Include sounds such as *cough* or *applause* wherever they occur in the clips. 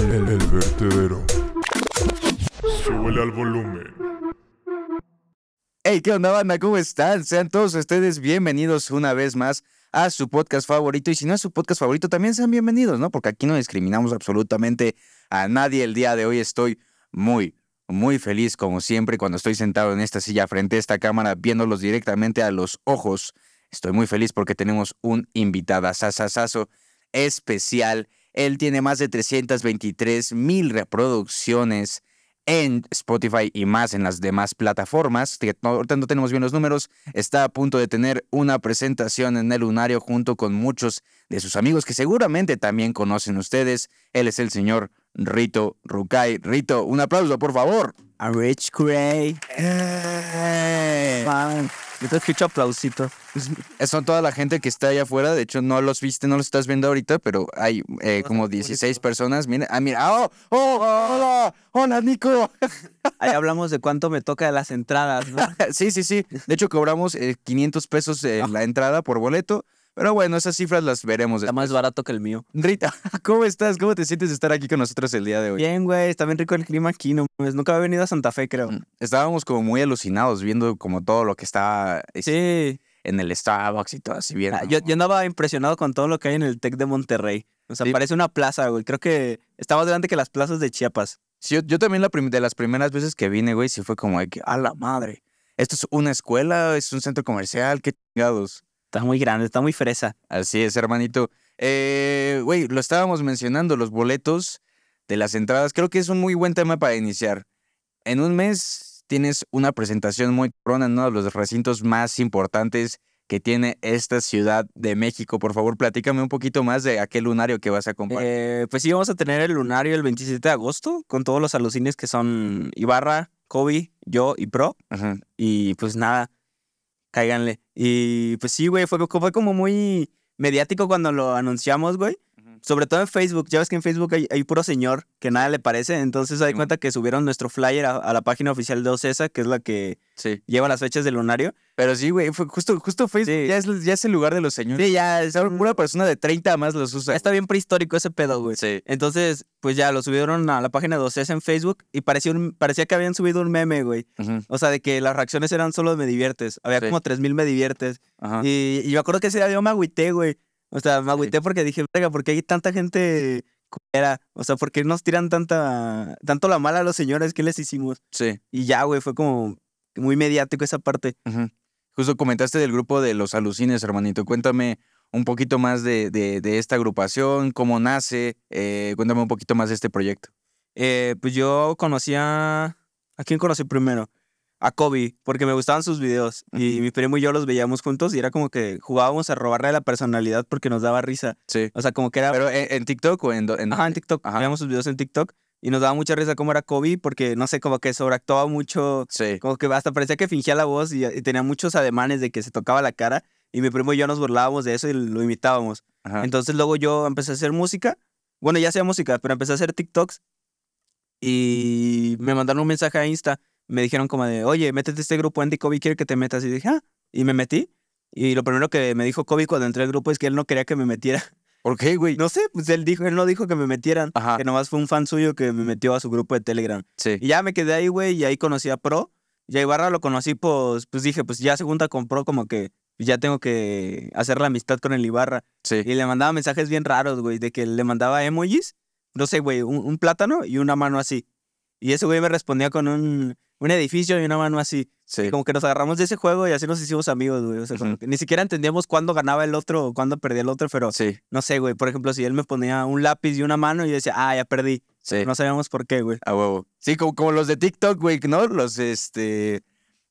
El, el, vertedero. Súbele al volumen. Hey, ¿qué onda, banda? ¿Cómo están? Sean todos ustedes bienvenidos una vez más a su podcast favorito. Y si no es su podcast favorito, también sean bienvenidos, ¿no? Porque aquí no discriminamos absolutamente a nadie. El día de hoy estoy muy, muy feliz, como siempre, cuando estoy sentado en esta silla frente a esta cámara, viéndolos directamente a los ojos. Estoy muy feliz porque tenemos un invitada sasasazo especial él tiene más de 323 mil reproducciones en Spotify y más en las demás plataformas. ahorita no tenemos bien los números. Está a punto de tener una presentación en el lunario junto con muchos de sus amigos que seguramente también conocen ustedes. Él es el señor Rito Rukai. Rito, un aplauso, por favor. A Rich Gray. Eh. Yo te escucho aplausito. Pues, son toda la gente que está allá afuera. De hecho, no los viste, no los estás viendo ahorita, pero hay eh, como 16 personas. Mira, ah, mira. Ah, oh, ¡Oh! ¡Oh! ¡Hola! ¡Hola, Nico! *laughs* Ahí hablamos de cuánto me toca de las entradas, ¿no? *laughs* sí, sí, sí. De hecho, cobramos 500 eh, pesos eh, ah. la entrada por boleto. Pero bueno, esas cifras las veremos. Está más barato que el mío. Rita, *laughs* ¿cómo estás? ¿Cómo te sientes de estar aquí con nosotros el día de hoy? Bien, güey, está bien rico el clima aquí, no pues Nunca había venido a Santa Fe, creo. Mm, estábamos como muy alucinados viendo como todo lo que estaba... En el Starbucks y todo así bien. Ah, yo, yo andaba impresionado con todo lo que hay en el Tec de Monterrey. O sea, parece una plaza, güey. Creo que está más grande que las plazas de Chiapas. Sí, yo, también la de las primeras veces que vine, güey, sí fue como de que, a la madre, esto es una escuela, es un centro comercial, qué chingados. Está muy grande, está muy fresa. Así es, hermanito. Eh, güey, lo estábamos mencionando, los boletos de las entradas. Creo que es un muy buen tema para iniciar. En un mes tienes una presentación muy corona en uno de los recintos más importantes que tiene esta ciudad de México. Por favor, platícame un poquito más de aquel lunario que vas a comprar. Eh, pues sí, vamos a tener el lunario el 27 de agosto con todos los alucines que son Ibarra, Kobe, yo y Pro. Y pues nada, cáiganle. Y pues sí, güey, fue, fue como muy mediático cuando lo anunciamos, güey. Sobre todo en Facebook. Ya ves que en Facebook hay, puro señor que nada le parece. Entonces, hay cuenta que subieron nuestro flyer a, la página oficial de Ocesa, que es la que lleva las fechas del lunario. Pero sí, güey, justo, justo Facebook ya, es, el lugar de los señores. Sí, ya es una persona de 30 más los usa. Está bien prehistórico ese pedo, güey. Sí. Entonces, pues ya lo subieron a la página de Ocesa en Facebook y parecía, un, que habían subido un meme, güey. O sea, de que las reacciones eran solo me diviertes. Había como 3.000 me diviertes. Y, yo acuerdo que ese día yo me agüité, güey. O sea, me agüité porque dije, venga, ¿por qué hay tanta gente era, O sea, ¿por qué nos tiran tanta, tanto la mala a los señores? ¿Qué les hicimos? Sí. Y ya, güey, fue como muy mediático esa parte. Justo comentaste del grupo de los alucines, hermanito. Cuéntame un poquito más de, de esta agrupación, cómo nace. Eh, cuéntame un poquito más de este proyecto. Eh, pues yo conocí a... ¿A quién conocí primero? a Kobe porque me gustaban sus videos y mi primo y yo los veíamos juntos y era como que jugábamos a robarle la personalidad porque nos daba risa. Sí. O sea, como que era... Pero en, TikTok o en, Ajá, en TikTok. Veíamos sus videos en TikTok y nos daba mucha risa cómo era Kobe porque no sé, como que sobreactuaba mucho. Sí. Como que hasta parecía que fingía la voz y, tenía muchos ademanes de que se tocaba la cara y mi primo y yo nos burlábamos de eso y lo imitábamos. Entonces luego yo empecé a hacer música. Bueno, ya hacía música, pero empecé a hacer TikToks y me mandaron un mensaje a Insta me dijeron como de, oye, métete a este grupo, Andy Kobe quiere que te metas. Y dije, ah, y me metí. Y lo primero que me dijo Kobe cuando entré al grupo es que él no quería que me metiera. *laughs* ¿Por qué, güey? No sé, pues él dijo, él no dijo que me metieran. Ajá. Que nomás fue un fan suyo que me metió a su grupo de Telegram. Sí. Y ya me quedé ahí, güey, y ahí conocí a Pro. Y a Ibarra lo conocí, pues, pues dije, pues ya se junta con Pro, como que ya tengo que hacer la amistad con el Ibarra. Sí. Y le mandaba mensajes bien raros, güey, de que le mandaba emojis, no sé, güey, un plátano y una mano así. Y ese güey me respondía con un, edificio y una mano así. como que nos agarramos de ese juego y así nos hicimos amigos, güey. O sea, ni siquiera entendíamos cuándo ganaba el otro o cuándo perdía el otro, pero no sé, güey. Por ejemplo, si él me ponía un lápiz y una mano y decía, ah, ya perdí. No sabíamos por qué, güey. A huevo. Sí, como, como los de TikTok, güey, ¿no? Los este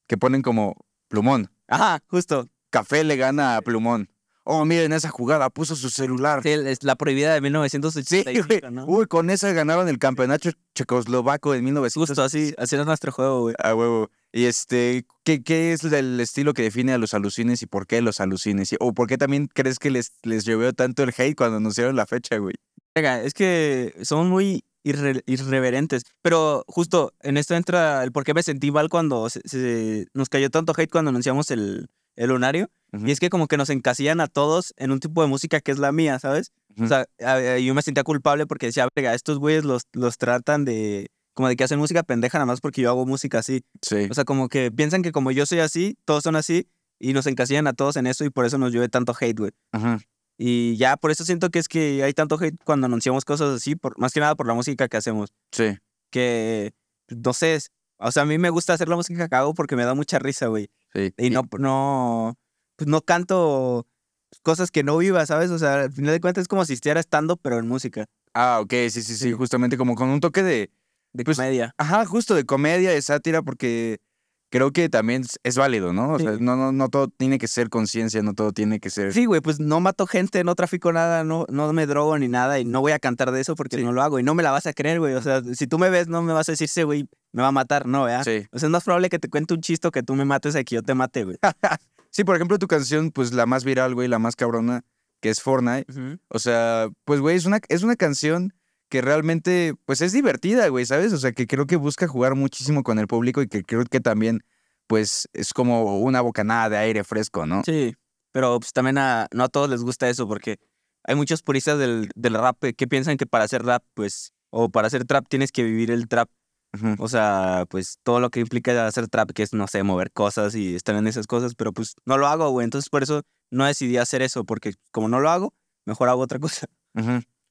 que ponen como plumón. Ajá, justo. Café le gana a plumón oh, miren esa jugada, puso su celular. Sí, es la prohibida de 1985, ¿no? Uy, con esa ganaron el campeonato checoslovaco en 1980. Justo, así, así era nuestro juego, güey. Ah, huevo. Y este, ¿qué, ¿qué, es el estilo que define a los alucines y por qué los alucines? ¿O por qué también crees que les, les llovió tanto el hate cuando anunciaron la fecha, güey? Venga, es que son muy irreverentes. Pero justo en esto entra el por qué me sentí mal cuando se, nos cayó tanto hate cuando anunciamos el, el lunario y es que como que nos encasillan a todos en un tipo de música que es la mía, ¿sabes? O sea, yo me sentía culpable porque decía, venga, estos güeyes los, los tratan de, como de que hacen música pendeja nada más porque yo hago música así. Sí. O sea, como que piensan que como yo soy así, todos son así y nos encasillan a todos en eso y por eso nos llueve tanto hate, güey. Ajá. Y ya por eso siento que es que hay tanto hate cuando anunciamos cosas así, por, más que nada por la música que hacemos. Sí. Que, pues, no sé, o sea, a mí me gusta hacer la música que hago porque me da mucha risa, güey. Sí. Y, y no, no, pues no canto cosas que no viva, ¿sabes? O sea, al final de cuentas es como si estuviera estando, pero en música. Ah, ok, sí, sí, sí, justamente como con un toque de... De pues, comedia. Ajá, justo, de comedia, de sátira, porque creo que también es válido, ¿no? O sea, no, no, no todo tiene que ser conciencia, no todo tiene que ser... Sí, güey, pues no mato gente, no trafico nada, no, no me drogo ni nada y no voy a cantar de eso porque no lo hago y no me la vas a creer, güey. O sea, si tú me ves, no me vas a decir, sí, güey, me va a matar, no, ¿verdad? Sí. O sea, es más probable que te cuente un chisto que tú me mates a que yo te mate, güey. *laughs* Sí, por ejemplo, tu canción, pues la más viral, güey, la más cabrona, que es Fortnite. O sea, pues, güey, es una, es una canción que realmente, pues es divertida, güey, ¿sabes? O sea, que creo que busca jugar muchísimo con el público y que creo que también, pues, es como una bocanada de aire fresco, ¿no? Sí, pero pues también a, no a todos les gusta eso porque hay muchos puristas del, del rap eh, que piensan que para hacer rap, pues, o para hacer trap tienes que vivir el trap o sea, pues todo lo que implica hacer trap, que es, no sé, mover cosas y estar en esas cosas, pero pues no lo hago, güey. Entonces por eso no decidí hacer eso, porque como no lo hago, mejor hago otra *laughs* cosa.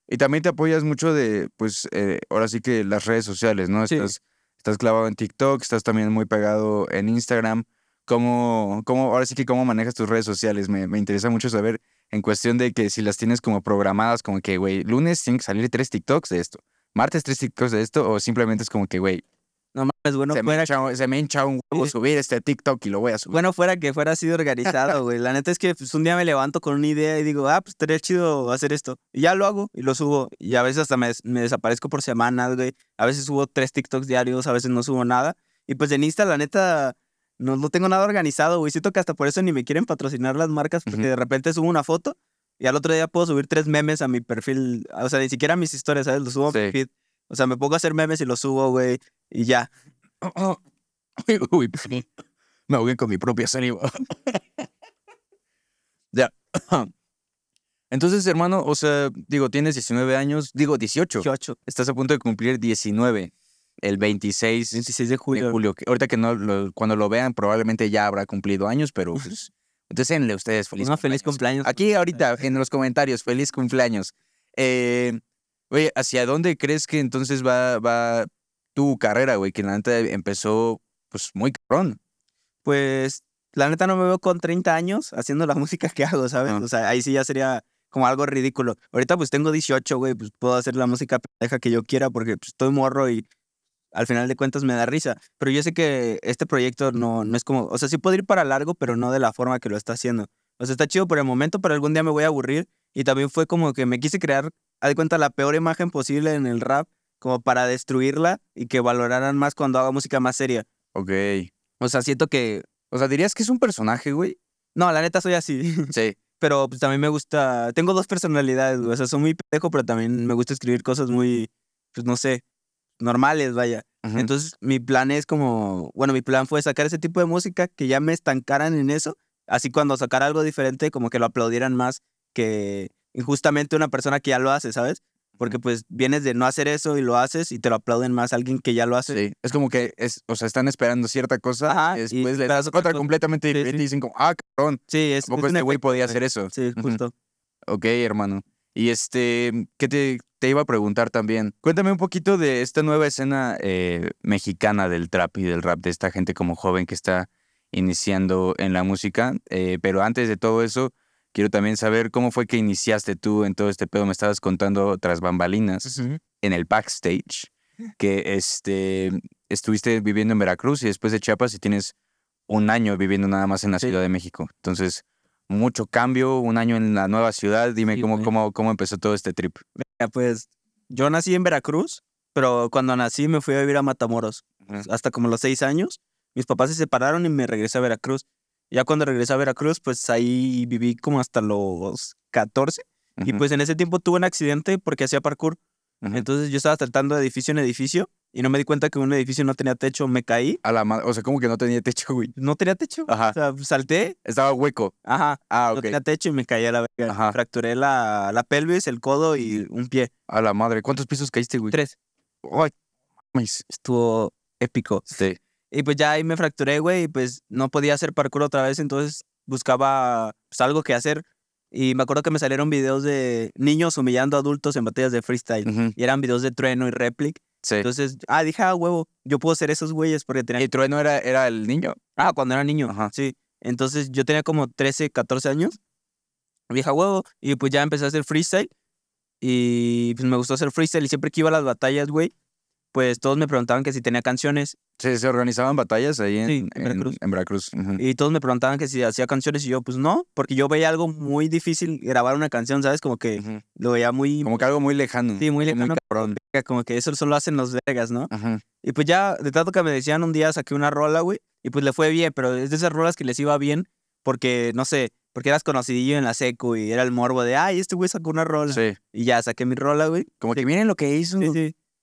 Y también te apoyas mucho de, pues, eh, ahora sí que las redes sociales, ¿no? Estás, clavado en TikTok, estás también muy pegado en Instagram. ¿Cómo, cómo, ahora sí que cómo manejas tus redes sociales? Me, me interesa mucho saber en cuestión de que si las tienes como programadas, como que, güey, lunes tienen que salir tres TikToks de esto martes tres TikToks de esto o simplemente es como que, güey, no mames, bueno se Me hincha, un huevo subir este TikTok y lo voy a subir. Bueno, fuera que fuera así organizado, *laughs* güey. La neta es que pues, un día me levanto con una idea y digo, ah, pues estaría chido hacer esto. Y ya lo hago y lo subo. Y a veces hasta me, desaparezco por semanas, güey. A veces subo tres TikToks diarios, a veces no subo nada. Y pues en Insta, la neta, no, lo tengo nada organizado, güey. Siento que hasta por eso ni me quieren patrocinar las marcas, porque de repente subo una foto y al otro día puedo subir tres memes a mi perfil. O sea, ni siquiera mis historias, ¿sabes? Los subo a mi feed. O sea, me pongo a hacer memes y los subo, güey. Y ya. *coughs* Uy, me ahogué con mi propia saliva. *coughs* ya. *coughs* Entonces, hermano, o sea, digo, tienes 19 años, digo 18. 18. Estás a punto de cumplir 19 el 26, 26 de julio. julio. Ahorita que no, cuando lo vean, probablemente ya habrá cumplido años, pero entonces, denle ustedes feliz cumpleaños. Aquí ahorita, en los comentarios, feliz cumpleaños. oye, eh, ¿hacia dónde crees que entonces va, va tu carrera, güey? Que la neta empezó, pues, muy cabrón. Pues, la neta no me veo con 30 años haciendo la *laughs* música que hago, ¿sabes? O sea, ahí sí ya sería como algo ridículo. Ahorita pues tengo 18, güey, pues puedo hacer la música pendeja que yo quiera porque pues, estoy morro y al final de cuentas me da risa. Pero yo sé que este proyecto no, no es como, o sea, sí puede ir para largo, pero no de la forma que lo está haciendo. O sea, está chido por el momento, pero algún día me voy a aburrir. Y también fue como que me quise crear, haz de cuenta, la peor imagen posible en el rap, como para destruirla y que valoraran más cuando haga música más seria. Ok. O sea, siento que. O sea, dirías que es un personaje, güey. No, la neta soy así. *laughs* Sí. Pero pues también me gusta. Tengo dos personalidades, güey. O sea, soy muy pendejo, pero también me gusta escribir cosas muy. Pues no sé. Normales, vaya. Entonces, mi plan es como, bueno, mi plan fue sacar ese tipo de música, que ya me estancaran en eso, así cuando sacara algo diferente, como que lo aplaudieran más que injustamente una persona que ya lo hace, ¿sabes? Porque pues vienes de no hacer eso y lo haces y te lo aplauden más alguien que ya lo hace. Sí, es como que, es, o sea, están esperando cierta cosa y después le das otra, completamente diferente y dicen como, ah, cabrón, sí, es, poco este güey podía hacer eso? Sí, justo. Ok, hermano. Y este, que te, iba a preguntar también? Cuéntame un poquito de esta nueva escena eh, mexicana del trap y del rap, de esta gente como joven que está iniciando en la música. Eh, pero antes de todo eso, quiero también saber cómo fue que iniciaste tú en todo este pedo. Me estabas contando tras bambalinas en el backstage, *laughs* que este, estuviste viviendo en Veracruz y después de Chiapas y tienes un año viviendo nada más en la Ciudad de México. Entonces, mucho cambio, un año en la nueva ciudad. Dime cómo, cómo, cómo empezó todo este trip. pues yo nací en Veracruz, pero cuando nací me fui a vivir a Matamoros, hasta como los seis años. Mis papás se separaron y me regresé a Veracruz. Ya cuando regresé a Veracruz, pues ahí viví como hasta los 14. Y pues en ese tiempo tuve un accidente porque hacía parkour. Entonces yo estaba saltando de edificio en edificio y no me di cuenta que un edificio no tenía techo, me caí. A la madre, O sea, como que no tenía techo, güey. No tenía techo. Ajá. O sea, salté. Estaba hueco. Ajá. Ah, ok. No tenía techo y me caí a la verga. Ajá. Fracturé la, la pelvis, el codo y un pie. A la madre. ¿Cuántos pisos caíste, güey? Tres. Ay, mames. Estuvo épico. Sí. Y pues ya ahí me fracturé, güey, y pues no podía hacer parkour otra vez, entonces buscaba pues, algo que hacer. Y me acuerdo que me salieron videos de niños humillando a adultos en batallas de freestyle. Y eran videos de Trueno y réplica entonces, ah, dije, ah, huevo, yo puedo ser esos güeyes porque tenía... ¿Y Trueno era, era el niño? Ah, cuando era niño, Ajá. sí. Entonces yo tenía como 13, 14 años, vieja huevo, y pues ya empecé a hacer freestyle. Y pues me gustó hacer freestyle y siempre que iba a las batallas, güey, pues todos me preguntaban que si tenía canciones. Sí, se organizaban batallas ahí en, Veracruz. Y todos me preguntaban que si hacía canciones y yo, pues no, porque yo veía algo muy difícil grabar una canción, ¿sabes? Como que lo veía muy... Como que algo muy lejano. Sí, muy lejano. cabrón. Como que eso solo hacen los Vegas ¿no? Y pues ya, de tanto que me decían, un día saqué una rola, güey, y pues le fue bien, pero es de esas rolas que les iba bien porque, no sé, porque eras conocidillo en la secu y era el morbo de, ay, este güey sacó una rola. Sí. Y ya saqué mi rola, güey. Como que miren lo que hizo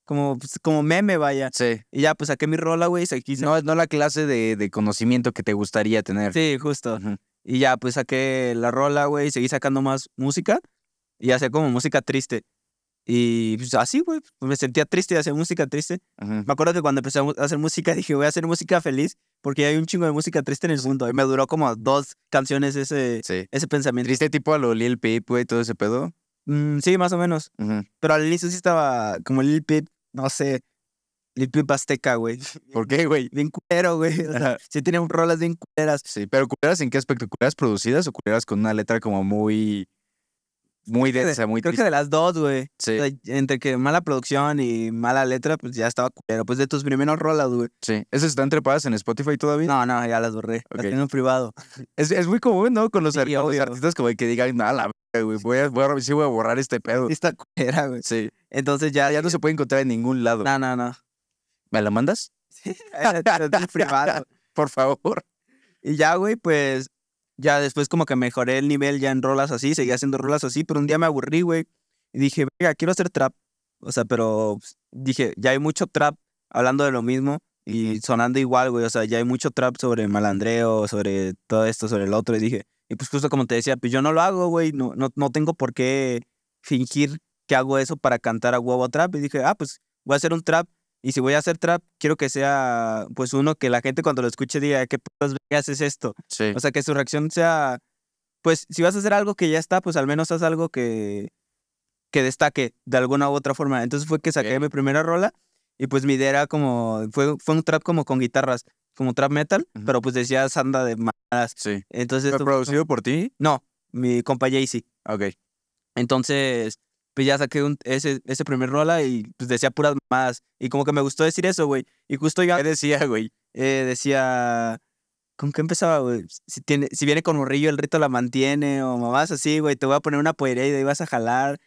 como, pues, como meme, vaya. Sí. Y ya, pues saqué mi rola, güey. seguí no, no la clase de, conocimiento que te gustaría tener. Sí, justo. Y ya, pues saqué la rola, güey. Seguí sacando más música. Y hacía como música triste. Y pues así, güey. me sentía triste y hacía música triste. Me acuerdo que cuando empecé a hacer música dije, voy a hacer música feliz porque hay un chingo de música triste en el mundo. Y me duró como dos canciones ese, ese pensamiento. Triste tipo a lo Lil Peep, güey, todo ese pedo. Mm, sí, más o menos. Pero al inicio sí estaba como Lil Peep no sé, limpio güey. *laughs* ¿Por qué, güey? Bien culero, güey. sí tienen rolas bien culeras. Sí, pero culeras en qué aspecto? ¿Culeras producidas o culeras con una letra como muy muy densa, muy Creo que de las dos, güey. entre que mala producción y mala letra, pues ya estaba Pero Pues de tus primeros rolas, güey. Sí. ¿Esas están trepadas en Spotify todavía? No, no, ya las borré. Las tengo en privado. *laughs* Es, es, muy común, ¿no? Con los artistas, artistas como que digan, a la güey, voy a, voy a, sí voy a borrar este pedo. Esta cuera, güey. Sí. Entonces ya... Ya no se puede encontrar en ningún lado. No, no, no. ¿Me la mandas? *laughs* Sí. *laughs* privado. Por favor. Y ya, güey, pues ya después como que mejoré el nivel ya en rolas así, seguía haciendo rolas así, pero un día me aburrí, güey. Y dije, venga, quiero hacer trap. O sea, pero dije, ya hay mucho trap hablando de lo mismo y sonando igual, güey. O sea, ya hay mucho trap sobre malandreo, sobre todo esto, sobre el otro. Y dije, y pues justo como te decía, pues yo no lo hago, güey. No, no, no tengo por qué fingir que hago eso para cantar a huevo trap. Y dije, ah, pues voy a hacer un trap y si voy a hacer trap, quiero que sea, pues, uno que la gente cuando lo escuche diga, ¿qué putas vegas es esto? Sí. O sea, que su reacción sea, pues, si vas a hacer algo que ya está, pues al menos haz algo que, que destaque de alguna u otra forma. Entonces fue que saqué mi primera rola y pues mi idea era como, fue, fue un trap como con guitarras, como trap metal, pero pues decía sanda de malas. Sí. Entonces, ¿Fue producido por ti? No, mi compa Jaycee. Ok. Entonces, pues ya saqué ese, ese primer rola y pues decía puras más. Y como que me gustó decir eso, güey. Y justo yo decía, güey, eh, decía, ¿con qué empezaba, güey? Si, tiene, si viene con morrillo, el rito la mantiene, o mamás así, güey, te voy a poner una poería y vas a jalar.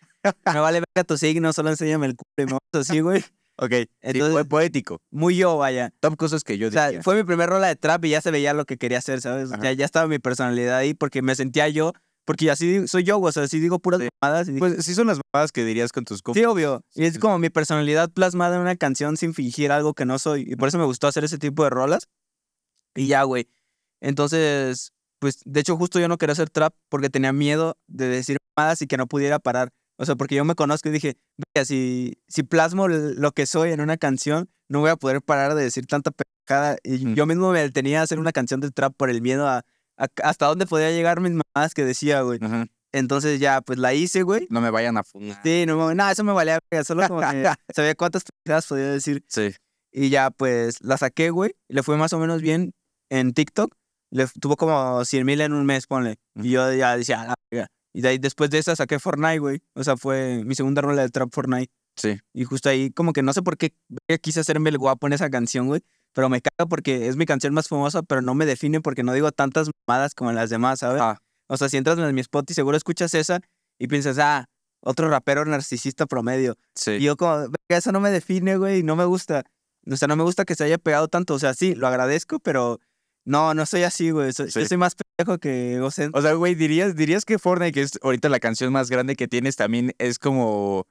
No vale a tu signo, solo enséñame el culo y mamás así, güey. Ok, Entonces, fue poético. Muy yo, vaya. Top cosas que yo O sea, fue mi primer rola de trap y ya se veía lo que quería hacer, ¿sabes? Ya, ya estaba mi personalidad ahí porque me sentía yo porque así soy yo, o sea, así digo puras mamadas. Pues sí son las mamadas que dirías con tus compas. Sí, obvio. Y es como mi personalidad plasmada en una canción sin fingir algo que no soy. Y por eso me gustó hacer ese tipo de rolas. Y ya, güey. Entonces, pues, de hecho, justo yo no quería hacer trap porque tenía miedo de decir mamadas y que no pudiera parar. O sea, porque yo me conozco y dije, vea, si, si plasmo lo que soy en una canción, no voy a poder parar de decir tanta pecada. Y mm. yo mismo me detenía a hacer una canción de trap por el miedo a hasta dónde podía llegar mis mamás que decía, güey. Entonces ya, pues la hice, güey. No me vayan a funar. Sí, no, no, eso me valía, Solo como que *laughs* sabía cuántas pendejadas podía decir. Sí. Y ya, pues la saqué, güey. Le fue más o menos bien en TikTok. Le tuvo como 100 mil en un mes, ponle. Y yo ya decía, la verga. Y de ahí, después de esa saqué Fortnite, güey. O sea, fue mi segunda rola de Trap Fortnite. Sí. Y justo ahí, como que no sé por qué quise hacerme el guapo en esa canción, güey pero me caga porque es mi canción más famosa, pero no me define porque no digo tantas mamadas como las demás, ¿sabes? O sea, si entras en mi spot y seguro escuchas esa y piensas, ah, otro rapero narcisista promedio. Sí. Y yo como, eso no me define, güey, no me gusta. O sea, no me gusta que se haya pegado tanto. O sea, sí, lo agradezco, pero no, no soy así, güey. Yo soy más pendejo que vos. O sea, güey, dirías, dirías que Fortnite, que es ahorita la canción más grande que tienes, también es como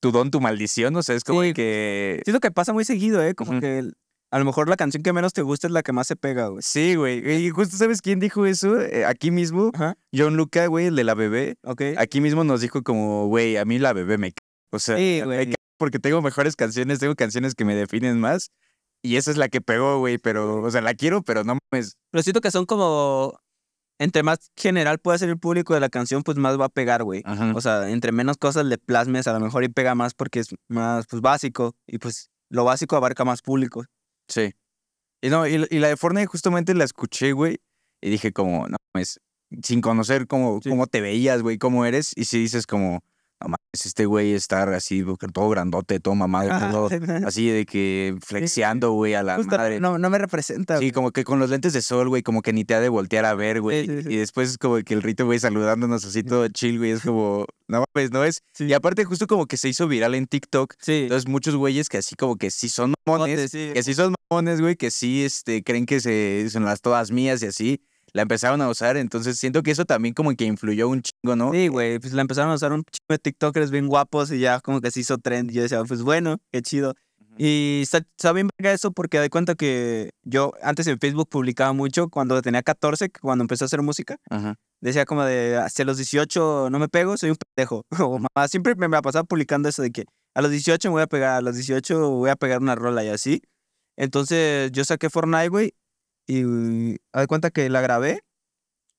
tu don, tu maldición. O sea, es como sí. que. Siento que pasa muy seguido, ¿eh? Como que a lo mejor la canción que menos te gusta es la que más se pega, güey. Sí, güey. Y justo, ¿sabes quién dijo eso? Eh, aquí mismo, John Luca, güey, el de la bebé. Ok. Aquí mismo nos dijo como, güey, a mí la bebé me... *laughs* o sea, porque tengo mejores canciones, tengo canciones que me definen más. Y esa es la que pegó, güey, pero, o sea, la quiero, pero no mames. Lo siento que son como entre más general pueda ser el público de la canción, pues más va a pegar, güey. O sea, entre menos cosas le plasmes, a lo mejor y pega más porque es más pues, básico. Y pues lo básico abarca más público. Sí. Y, no, y, la de Fortnite justamente la escuché, güey, y dije como, no, es sin conocer cómo, cómo te veías, güey, cómo eres, y si dices como, es este güey estar así, todo grandote, todo mamado, todo, *laughs* así de que flexeando, güey, a la madre. No, no me representa. Sí, como que con los lentes de sol, güey, como que ni te ha de voltear a ver, güey. Y después es como que el rito, güey, saludándonos así todo chill, güey, es como, no mames, no es. Y aparte, justo como que se hizo viral en TikTok. Sí. Entonces, muchos güeyes que así como que sí son mones que sí son mamones, güey, que sí este, creen que se, son las todas mías y así la empezaron a usar, entonces siento que eso también como que influyó un chingo, ¿no? Sí, güey, pues la empezaron a usar un chingo de TikTokers bien guapos y ya como que se hizo trend. Y yo decía, pues bueno, qué chido. Y está, bien eso porque doy cuenta que yo antes en Facebook publicaba mucho cuando tenía 14, cuando empecé a hacer música. Decía como de, hacia los 18 no me pego, soy un pendejo. *laughs* O mamá, siempre me, me pasado publicando eso de que a los 18 me voy a pegar, a los 18 voy a pegar una rola y así. Entonces yo saqué Fortnite, güey, y mm, haz cuenta que la grabé,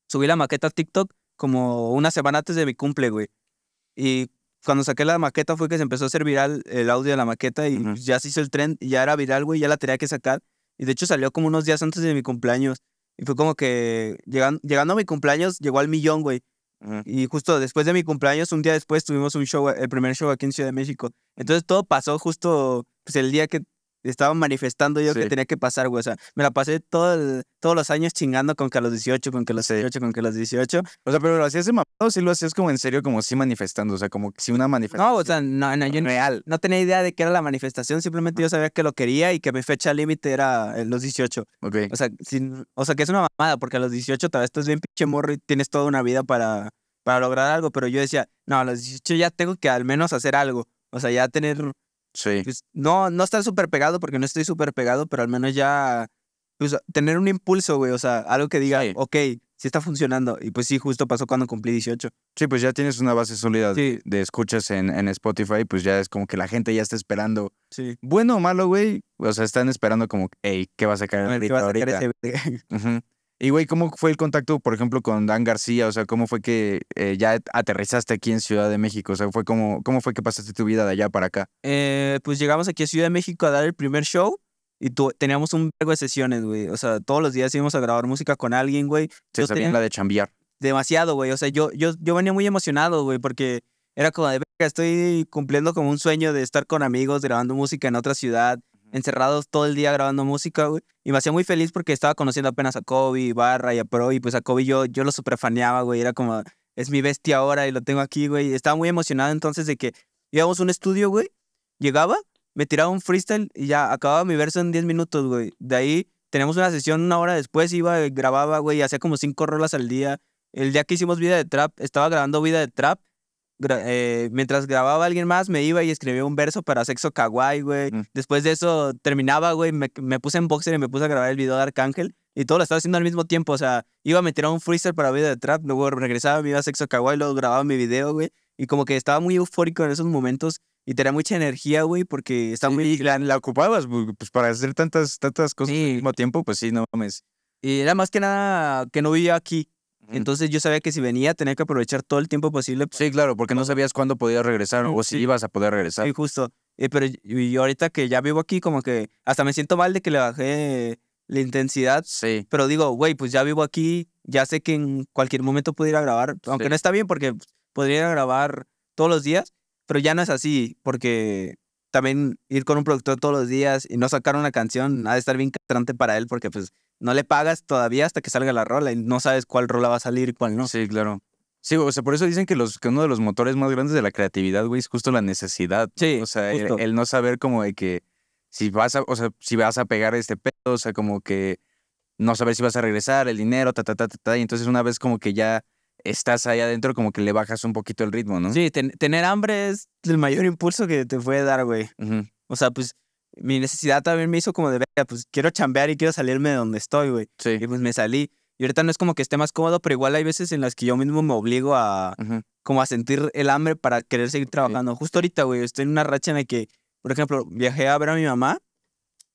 subí la maqueta a TikTok como una semana antes de mi cumple, güey. Y cuando saqué la maqueta fue que se empezó a hacer viral el audio de la maqueta y ya se hizo el tren, ya era viral, güey, ya la tenía que sacar. Y de hecho salió como unos días antes de mi cumpleaños. Y fue como que llegando, a mi cumpleaños llegó al millón, güey. Y justo después de mi cumpleaños, un día después tuvimos un show, el primer show aquí en Ciudad de México. Entonces todo pasó justo pues, el día que estaba manifestando yo que tenía que pasar, güey. O sea, me la pasé todo todos los años chingando con que a los 18, con que a los 18, con que a los 18. O sea, pero lo hacías de mamado, sí lo hacías como en serio, como sí manifestando. O sea, como si una manifestación. No, o sea, no, no real. No, tenía idea de qué era la manifestación, simplemente yo sabía que lo quería y que mi fecha límite era los 18. O sea, sin, o sea, que es una mamada, porque a los 18 todavía estás bien pinche morro y tienes toda una vida para, para lograr algo. Pero yo decía, no, a los 18 ya tengo que al menos hacer algo. O sea, ya tener Sí. Pues, no, no estar súper pegado porque no estoy súper pegado, pero al menos ya pues, tener un impulso, güey. O sea, algo que diga, ok, sí está funcionando. Y pues sí, justo pasó cuando cumplí 18. Sí, pues ya tienes una base sólida de escuchas en, Spotify, pues ya es como que la gente ya está esperando. Bueno o malo, güey. O sea, están esperando como, hey, ¿qué va a sacar el ahorita? Y, güey, ¿cómo fue el contacto, por ejemplo, con Dan García? O sea, ¿cómo fue que eh, ya aterrizaste aquí en Ciudad de México? O sea, fue como, ¿cómo fue que pasaste tu vida de allá para acá? Eh, pues llegamos aquí a Ciudad de México a dar el primer show y tu, teníamos un vergo de sesiones, güey. O sea, todos los días íbamos a grabar música con alguien, güey. Se la de chambear. Demasiado, güey. O sea, yo, yo, yo venía muy emocionado, güey, porque era como de verga, estoy cumpliendo como un sueño de estar con amigos grabando música en otra ciudad encerrados todo el día grabando música, güey. Y me hacía muy feliz porque estaba conociendo apenas a Kobe, Barra y a Pro. Y pues a Kobe yo, yo lo superfaneaba, güey. Era como, es mi bestia ahora y lo tengo aquí, güey. Estaba muy emocionado entonces de que íbamos a un estudio, güey. Llegaba, me tiraba un freestyle y ya acababa mi verso en 10 minutos, güey. De ahí tenemos una sesión una hora después, iba, eh, grababa, güey, hacía como cinco rolas al día. El día que hicimos Vida de Trap, estaba grabando Vida de Trap eh, mientras grababa alguien más, me iba y escribía un verso para Sexo Kawaii, güey. Mm. Después de eso terminaba, güey, me, me, puse en boxer y me puse a grabar el video de Arcángel. Y todo lo estaba haciendo al mismo tiempo, o sea, iba a meter a un freestyle para video de trap, luego regresaba, me iba a Sexo Kawaii, luego grababa mi video, güey. Y como que estaba muy eufórico en esos momentos y tenía mucha energía, güey, porque estaba muy... Y la, la, ocupabas, pues para hacer tantas, tantas cosas al mismo tiempo, pues sí, no mames. Y era más que nada que no vivía aquí. Entonces yo sabía que si venía tenía que aprovechar todo el tiempo posible. Sí, claro, porque no sabías cuándo podías regresar o si ibas a poder regresar. Sí, justo. Eh, pero yo ahorita que ya vivo aquí, como que hasta me siento mal de que le bajé la intensidad. Sí. Pero digo, güey, pues ya vivo aquí, ya sé que en cualquier momento pudiera grabar, aunque no está bien porque pues, podría grabar todos los días, pero ya no es así, porque también ir con un productor todos los días y no sacar una canción nada, de estar bien castrante para él porque pues no le pagas todavía hasta que salga la rola y no sabes cuál rola va a salir y cuál no. Sí, claro. Sí, o sea, por eso dicen que, los, que uno de los motores más grandes de la creatividad, güey, es justo la necesidad. Sí. O sea, el, no saber como de que si vas a, o sea, si vas a pegar este pedo, o sea, como que no saber si vas a regresar, el dinero, ta, ta, ta, ta, ta. Y entonces una vez como que ya estás ahí adentro, como que le bajas un poquito el ritmo, ¿no? Sí, tener hambre es el mayor impulso que te puede dar, güey. O sea, pues mi necesidad también me hizo como de, pues quiero chambear y quiero salirme de donde estoy, güey. Y pues me salí. Y ahorita no es como que esté más cómodo, pero igual hay veces en las que yo mismo me obligo a, como a sentir el hambre para querer seguir trabajando. Justo ahorita, güey, estoy en una racha en la que, por ejemplo, viajé a ver a mi mamá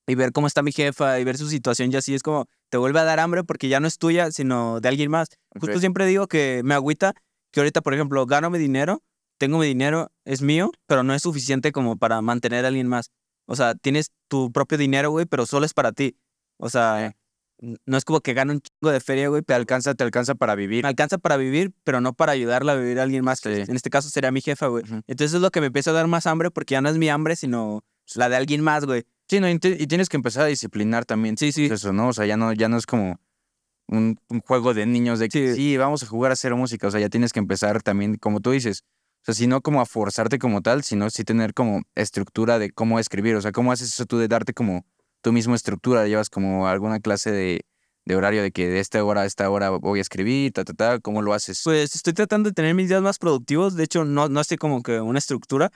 y ver cómo está mi jefa y ver su situación y así es como, te vuelve a dar hambre porque ya no es tuya, sino de alguien más. Justo siempre digo que me agüita que ahorita, por ejemplo, gano mi dinero, tengo mi dinero, es mío, pero no es suficiente como para mantener a alguien más. O sea, tienes tu propio dinero, güey, pero solo es para ti. O sea, no es como que gana un chingo de feria, güey, te alcanza, te alcanza para vivir. alcanza para vivir, pero no para ayudarla a vivir a alguien más. En este caso sería mi jefa, güey. Entonces es lo que me empieza a dar más hambre porque ya no es mi hambre, sino la de alguien más, güey. Sí, no, y, tienes que empezar a disciplinar también. Sí, sí. Eso, ¿no? O sea, ya no, ya no es como un, juego de niños de que sí. vamos a jugar a hacer música. O sea, ya tienes que empezar también, como tú dices, o sea, si no como a forzarte como tal, sino sí tener como estructura de cómo escribir. O sea, ¿cómo haces eso tú de darte como tu mismo estructura? ¿Llevas como alguna clase de, horario de que de esta hora a esta hora voy a escribir, ta, ta, ta? ¿Cómo lo haces? Pues estoy tratando de tener mis días más productivos. De hecho, no, no como que una estructura.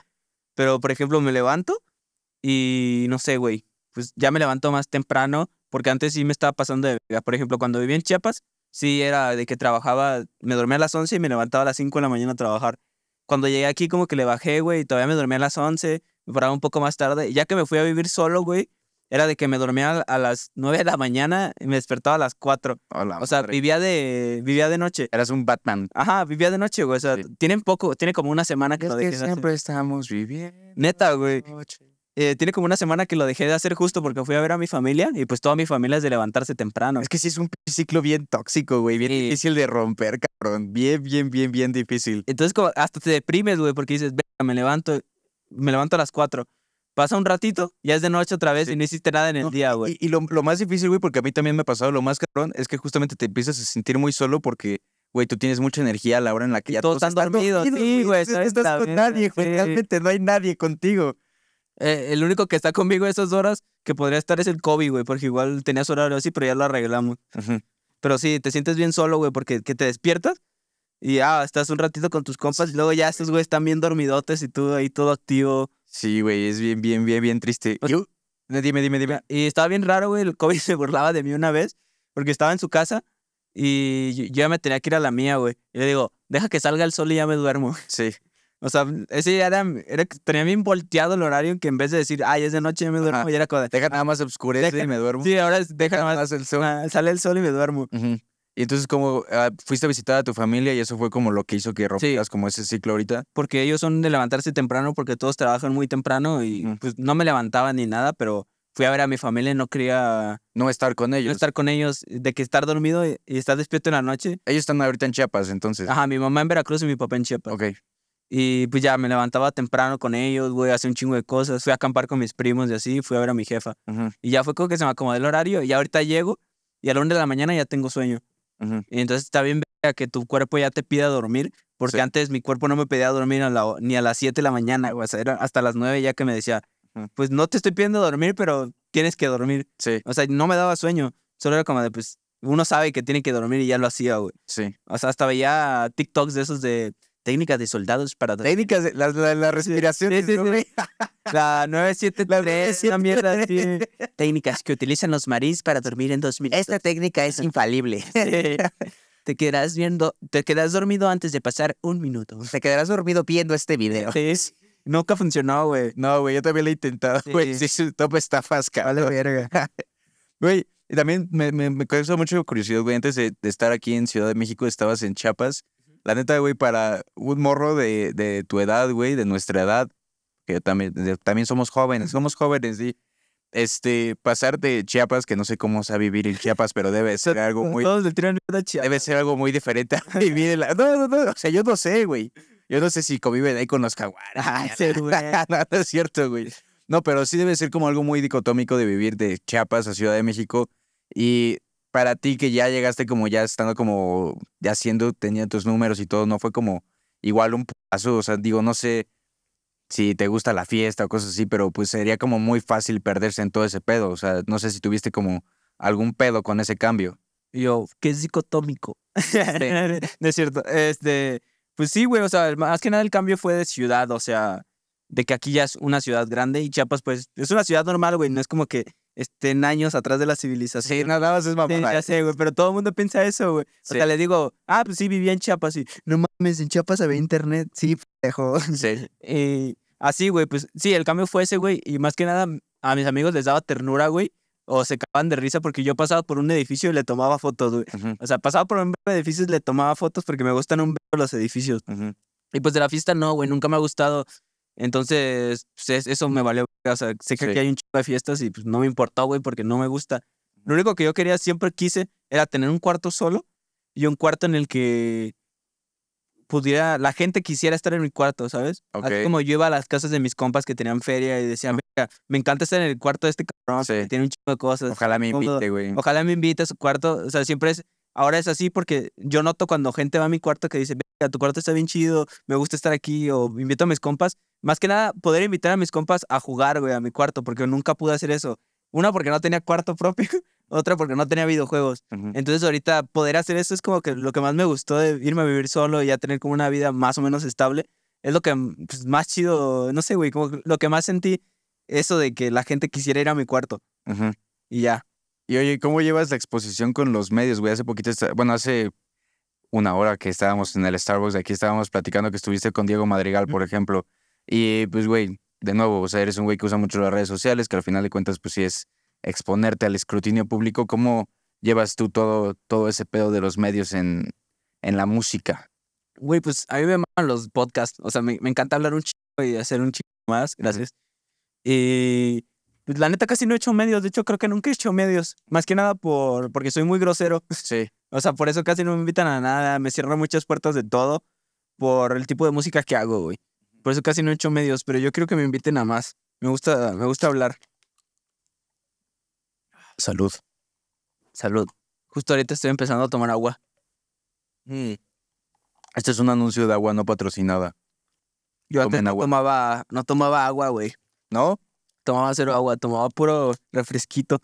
Pero, por ejemplo, me levanto y no sé, güey. Pues ya me levanto más temprano porque antes sí me estaba pasando de Por ejemplo, cuando vivía en Chiapas, sí era de que trabajaba, me dormía a las 11 y me levantaba a las 5 de la mañana a trabajar cuando llegué aquí como que le bajé, güey, y todavía me dormía a las 11, me paraba un poco más tarde. Y ya que me fui a vivir solo, güey, era de que me dormía a las 9 de la mañana y me despertaba a las 4. o sea, vivía de vivía de noche. Eras un Batman. Ajá, vivía de noche, güey. O sea, tienen poco, tiene como una semana que es lo dejé siempre de estamos viviendo. Neta, güey. Eh, tiene como una semana que lo dejé de hacer justo porque fui a ver a mi familia y pues toda mi familia es de levantarse temprano. Es que sí es un ciclo bien tóxico, güey, bien difícil de romper, Bien, bien, bien, bien difícil. Entonces como hasta te deprimes, güey, porque dices, venga, me levanto, me levanto a las cuatro Pasa un ratito, ya es de noche otra vez y no hiciste nada en el día, güey. Y, lo, más difícil, güey, porque a mí también me ha pasado lo más cabrón, es que justamente te empiezas a sentir muy solo porque, güey, tú tienes mucha energía a la hora en la que ya todos están dormidos. Dormido, sí, güey. No estás con nadie, güey. Realmente no hay nadie contigo. Eh, el único que está conmigo esas horas que podría estar es el COVID, güey, porque igual tenías horario así, pero ya lo arreglamos. Pero sí, te sientes bien solo, güey, porque que te despiertas y ah, estás un ratito con tus compas y luego ya estos güey, están bien dormidotes y tú ahí todo activo. Sí, güey, es bien, bien, bien, bien triste. Pues yo, uh, dime, dime, dime. Y estaba bien raro, güey, el COVID *laughs* se burlaba de mí una vez porque estaba en su casa y yo ya me tenía que ir a la mía, güey. Y le digo, deja que salga el sol y ya me duermo. Sí. O sea, ese ya era, tenía bien volteado el horario que en vez de decir, ay, es de noche, me duermo, ya era Deja nada más oscurece y me duermo. Sí, ahora deja nada más Sale el sol y me duermo. Y entonces, como ah, fuiste a visitar a tu familia y eso fue como lo que hizo que rompieras como ese ciclo ahorita. Porque ellos son de levantarse temprano porque todos trabajan muy temprano y pues no me levantaba ni nada, pero fui a ver a mi familia y no quería. No estar con ellos. No estar con ellos, de que estar dormido y, y estar despierto en la noche. Ellos están ahorita en Chiapas, entonces. Ajá, mi mamá en Veracruz y mi papá en Chiapas. Ok. Y pues ya me levantaba temprano con ellos, güey, hacía un chingo de cosas. Fui a acampar con mis primos y así, fui a ver a mi jefa. Y ya fue como que se me acomodó el horario. Y ahorita llego y a las 1 de la mañana ya tengo sueño. Y entonces está bien que tu cuerpo ya te pida dormir, porque antes mi cuerpo no me pedía dormir ni a las 7 de la mañana, güey. O sea, era hasta las 9 ya que me decía, pues no te estoy pidiendo dormir, pero tienes que dormir. Sí. O sea, no me daba sueño. Solo era como de, pues, uno sabe que tiene que dormir y ya lo hacía, güey. Sí. O sea, hasta veía TikToks de esos de Técnicas de soldados para... Técnicas, de, la, respiración. la 973, *laughs* la mierda Técnicas que utilizan los maris para dormir en dos 2000. Esta técnica es infalible. Te quedarás viendo, te quedas dormido antes de pasar un minuto. Te quedarás dormido viendo este video. Es, nunca funcionado, güey. No, güey, yo también lo he intentado, güey. Sí, sí, top estafas, Vale, verga. *laughs* Güey, también me, me, me curiosidad, güey. Antes de, de estar aquí en Ciudad de México, estabas en Chiapas la neta, güey, para un morro de, de tu edad, güey, de nuestra edad, que también, también somos jóvenes, somos jóvenes, sí. Este, pasar de Chiapas, que no sé cómo sea vivir en Chiapas, pero debe ser algo muy. Todos le tiran a Chiapas. Debe ser algo muy diferente a *laughs* vivir en la. No, no, no. O sea, yo no sé, güey. Yo no sé si conviven ahí con los caguaras. Ah, *laughs* *laughs* no, no es cierto, güey. No, pero sí debe ser como algo muy dicotómico de vivir de Chiapas a Ciudad de México. Y para ti que ya llegaste como ya estando como ya haciendo, teniendo tus números y todo, no fue como igual un paso, o sea, digo, no sé si te gusta la fiesta o cosas así, pero pues sería como muy fácil perderse en todo ese pedo, o sea, no sé si tuviste como algún pedo con ese cambio. Yo, que es dicotómico. *laughs* es cierto, este, pues sí, güey, o sea, más que nada el cambio fue de ciudad, o sea, de que aquí ya es una ciudad grande y Chiapas pues es una ciudad normal, güey, no es como que estén en años atrás de la civilización. Sí, nada más es mamá. Sí, ya sé, güey, pero todo el mundo piensa eso, güey. O sea, le digo, ah, pues sí, vivía en Chiapas y no mames, en Chiapas había internet. Sí, pendejo. Sí. *laughs* Y así, güey, pues sí, el cambio fue ese, güey, y más que nada a mis amigos les daba ternura, güey. O se cagaban de risa porque yo pasaba por un edificio y le tomaba fotos, güey. O sea, pasaba por un edificio y le tomaba fotos porque me gustan un los edificios. Y pues de la fiesta no, güey, nunca me ha gustado entonces, pues, eso me valió. O sea, sé que aquí hay un chico de fiestas y pues no me importó, güey, porque no me gusta. Lo único que yo quería, siempre quise, era tener un cuarto solo y un cuarto en el que pudiera, la gente quisiera estar en mi cuarto, ¿sabes? Así como yo iba a las casas de mis compas que tenían feria y decían, me encanta estar en el cuarto de este cabrón, tiene un chico de cosas. Ojalá me invite, güey. Ojalá me invite a su cuarto. O sea, siempre es, Ahora es así porque yo noto cuando gente va a mi cuarto que dice, venga, tu cuarto está bien chido, me gusta estar aquí o invito a mis compas. Más que nada, poder invitar a mis compas a jugar, güey, a mi cuarto, porque nunca pude hacer eso. Una porque no tenía cuarto propio, *laughs* otra porque no tenía videojuegos. Entonces ahorita poder hacer eso es como que lo que más me gustó de irme a vivir solo y ya tener como una vida más o menos estable. Es lo que pues, más chido, no sé, güey, como lo que más sentí, eso de que la gente quisiera ir a mi cuarto. Y ya. Y oye, ¿cómo llevas la exposición con los medios, güey? Hace poquito, bueno, hace una hora que estábamos en el Starbucks, aquí estábamos platicando que estuviste con Diego Madrigal, por ejemplo. Y pues, güey, de nuevo, o sea, eres un güey que usa mucho las redes sociales, que al final de cuentas, pues sí es exponerte al escrutinio público. ¿Cómo llevas tú todo, todo ese pedo de los medios en, en la música? Güey, pues a mí me aman los podcasts. O sea, me, me encanta hablar un chico y hacer un chico más. Gracias. Y pues la neta casi no he hecho medios, de hecho creo que nunca he hecho medios, más que nada por porque soy muy grosero. *laughs* Sí. O sea, por eso casi no me invitan a nada, me cierran muchas puertas de todo por el tipo de música que hago, güey. Por eso casi no he hecho medios, pero yo creo que me inviten a más. Me gusta me gusta hablar. Salud. Salud. Justo ahorita estoy empezando a tomar agua. Mm. Este es un anuncio de agua no patrocinada. Yo no tomaba agua, güey. ¿No? tomaba cero agua, tomaba puro refresquito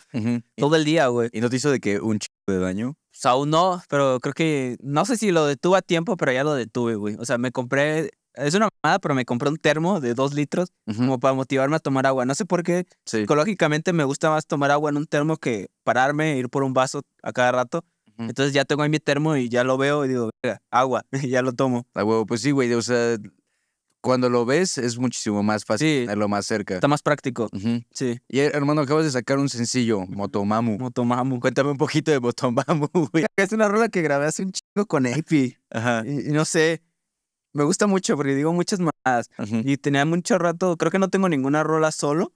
todo el día, güey. ¿Y no te hizo de que un chico de daño? O sea, aún no, pero creo que, no sé si lo detuve a tiempo, pero ya lo detuve, güey. O sea, me compré, es una mamada, pero me compré un termo de dos litros como para motivarme a tomar agua. No sé por qué, psicológicamente me gusta más tomar agua en un termo que pararme, e ir por un vaso a cada rato. Entonces ya tengo ahí mi termo y ya lo veo y digo, agua, *laughs* ya lo tomo. Ah, huevo, pues sí, güey, o sea, cuando lo ves es muchísimo más fácil es lo más cerca. Está más práctico. Sí. Y eh, hermano, acabas de sacar un sencillo, Motomamu. Motomamu. Cuéntame un poquito de Motomamu, *laughs* Es una rola que grabé hace un chingo con Epi. Ajá. Y, no sé. Me gusta mucho porque digo muchas más. Y tenía mucho rato, creo que no tengo ninguna rola solo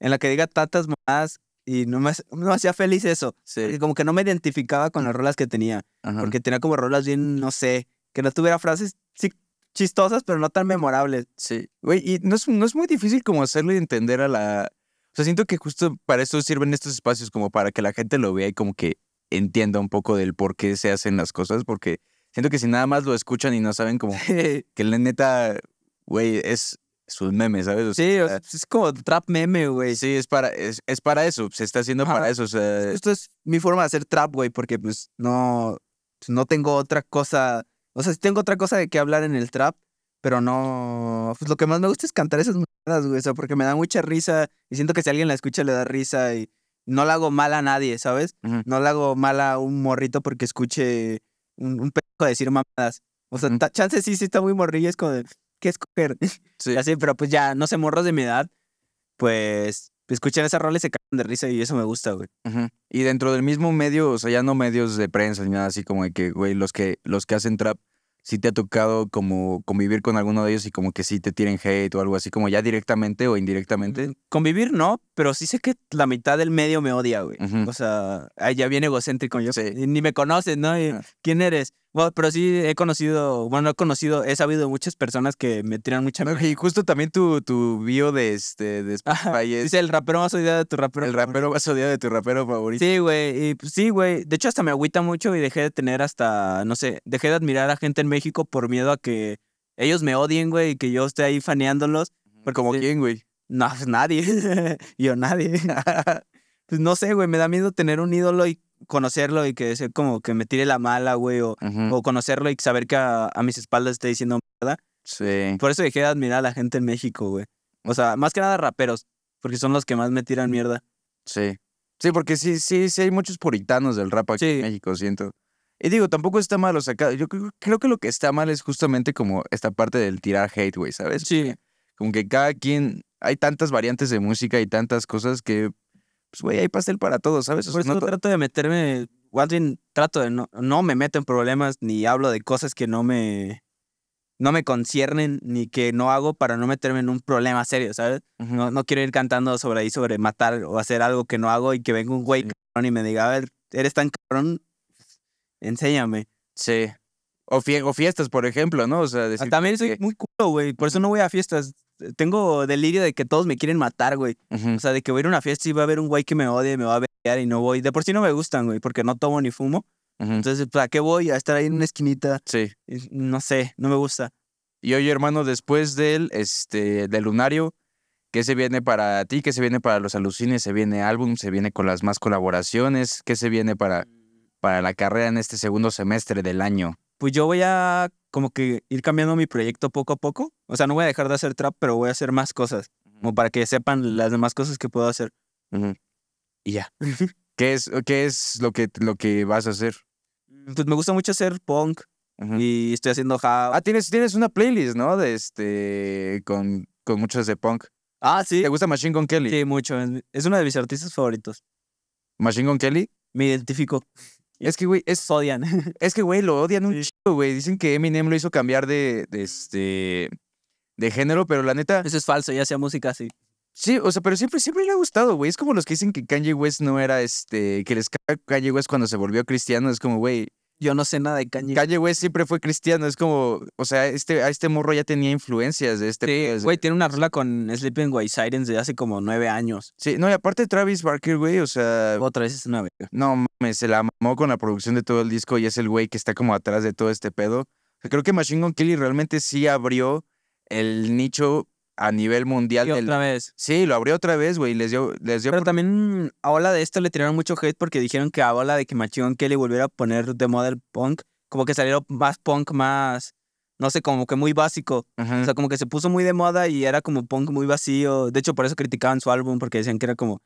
en la que diga tatas más y no me, no me hacía feliz eso. Sí. Como que no me identificaba con las rolas que tenía. Ajá. Porque tenía como rolas bien, no sé, que no tuviera frases sí, chistosas, pero no tan memorables. Sí. Güey, y no es, muy difícil como hacerlo y entender a la... O sea, siento que justo para eso sirven estos espacios, como para que la gente lo vea y como que entienda un poco del por qué se hacen las cosas, porque siento que si nada más lo escuchan y no saben como *laughs* que la neta, güey, es, sus memes meme, ¿sabes? sí, es, como trap meme, güey. Sí, es para, es, para eso, se está haciendo para eso. Esto es mi forma de hacer trap, güey, porque pues no, no tengo otra cosa o sea, sí tengo otra cosa de qué hablar en el trap, pero no. Pues lo que más me gusta es cantar esas mamadas, güey. O sea, porque me da mucha risa y siento que si alguien la escucha le da risa y no la hago mal a nadie, ¿sabes? No la hago mal a un morrito porque escuche un, pedo decir mamadas. O sea, chances chance sí, sí está muy morrillo, es como de, ¿qué escoger? *laughs* Sí. Así, pero pues ya, no sé, morros de mi edad, pues Escuchar esa rola y se caen de risa y eso me gusta, güey. Y dentro del mismo medio, o sea, ya no medios de prensa ni nada así como de que, güey, los que, los que hacen trap, si sí te ha tocado como convivir con alguno de ellos y como que sí te tiren hate o algo así, como ya directamente o indirectamente. Mm, convivir no, pero sí sé que la mitad del medio me odia, güey. O sea, ya viene egocéntrico yo. Ni me conoces, ¿no? Ah. ¿Quién eres? Bueno, pero sí he conocido, bueno, he conocido, he sabido muchas personas que me tiran mucha mierda. Y justo también tu, tu bio de, este, de Spotify Dice el rapero más odiado de tu rapero El rapero más odiado de tu rapero favorito. Sí, güey, y pues, sí, güey. De hecho, hasta me agüita mucho y dejé de tener hasta, no sé, dejé de admirar a gente en México por miedo a que ellos me odien, güey, y que yo esté ahí faneándolos. pero ¿Como quién, güey? No, pues, nadie. *laughs* yo, nadie. *laughs* pues no sé, güey, me da miedo tener un ídolo y conocerlo y que sea como que me tire la mala, güey, o, o conocerlo y saber que a, mis espaldas esté diciendo mierda. Sí. Por eso dejé de admirar a la gente en México, güey. O sea, más que nada raperos, porque son los que más me tiran mierda. Sí. Sí, porque sí, sí, sí hay muchos puritanos del rap aquí en México, siento. Y digo, tampoco está mal, o yo creo, creo, que lo que está mal es justamente como esta parte del tirar hate, güey, ¿sabes? Sí. Como que cada quien, hay tantas variantes de música y tantas cosas que pues, güey, hay pastel para todos, ¿sabes? Por no trato de meterme, más trato de no, no me meto en problemas ni hablo de cosas que no me, no me conciernen ni que no hago para no meterme en un problema serio, ¿sabes? no, no, quiero ir cantando sobre ahí, sobre matar o hacer algo que no hago y que venga un güey y me diga, a ver, eres tan cabrón, enséñame. Sí. O, fiestas, por ejemplo, ¿no? O sea, ah, También soy muy culo, güey. Por eso no voy a fiestas tengo delirio de que todos me quieren matar, güey. O sea, de que voy a ir a una fiesta y va a haber un güey que me odie, me va a ver y no voy. De por sí no me gustan, güey, porque no tomo ni fumo. Entonces, ¿para qué voy a estar ahí en una esquinita? Sí. No sé, no me gusta. Y oye, hermano, después del, este, del lunario, ¿qué se viene para ti? ¿Qué se viene para los alucines? ¿Se viene álbum? ¿Se viene con las más colaboraciones? ¿Qué se viene para, para la carrera en este segundo semestre del año? pues yo voy a como que ir cambiando mi proyecto poco a poco. O sea, no voy a dejar de hacer trap, pero voy a hacer más cosas. Como para que sepan las demás cosas que puedo hacer. Y ya. *laughs* ¿Qué es, qué es lo, que, lo que vas a hacer? Mm, pues me gusta mucho hacer punk. Y estoy haciendo how. Ah, tienes, tienes una playlist, ¿no? De este. con, con muchas de punk. Ah, sí. ¿Te gusta Machine Gun Kelly? Sí, mucho. Es uno de mis artistas favoritos. ¿Machine Gun Kelly? Me identifico. Es que, güey, es. Odian. *laughs* Es que, güey, lo odian un Dicen que Eminem lo hizo cambiar de, este, de género, pero la neta. Eso es falso, ya sea música así. Sí, o sea, pero siempre, siempre le ha gustado, güey. Es como los que dicen que Kanye West no era este. Que les caga Kanye West cuando se volvió cristiano. Es como, güey, yo no sé nada de Kanye. calle güey, siempre fue cristiano. Es como, o sea, este, a este morro ya tenía influencias de este. Sí, pues, güey, eh tiene una rola con Sleeping White Sirens de hace como nueve años. Sí, no, y aparte Travis Barker, güey, o sea. Otra vez es nueve. No mames, se la amó con la producción de todo el disco y es el güey que está como atrás de todo este pedo. creo que Machine Gun Kelly realmente sí abrió el nicho a nivel mundial. Y otra vez. Sí, lo abrió otra vez, güey. Les dio, les dio. Pero también mm, a ola de esto le tiraron mucho hate porque dijeron que a ola de que Machine Kelly volviera a poner de moda el punk, como que salió más punk, más. No sé, como que muy básico. O sea, como que se puso muy de moda y era como punk muy vacío. De hecho, por eso criticaban su álbum, porque decían que era como.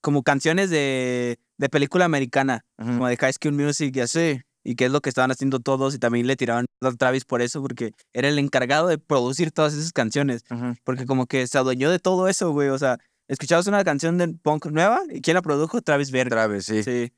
Como canciones de, película americana, como de High School Music y así y qué es lo que estaban haciendo todos y también le tiraban a Travis por eso porque era el encargado de producir todas esas canciones porque como que se adueñó de todo eso, güey, o sea, escuchabas una canción de punk nueva y quién la produjo? Travis Verde. Travis, sí.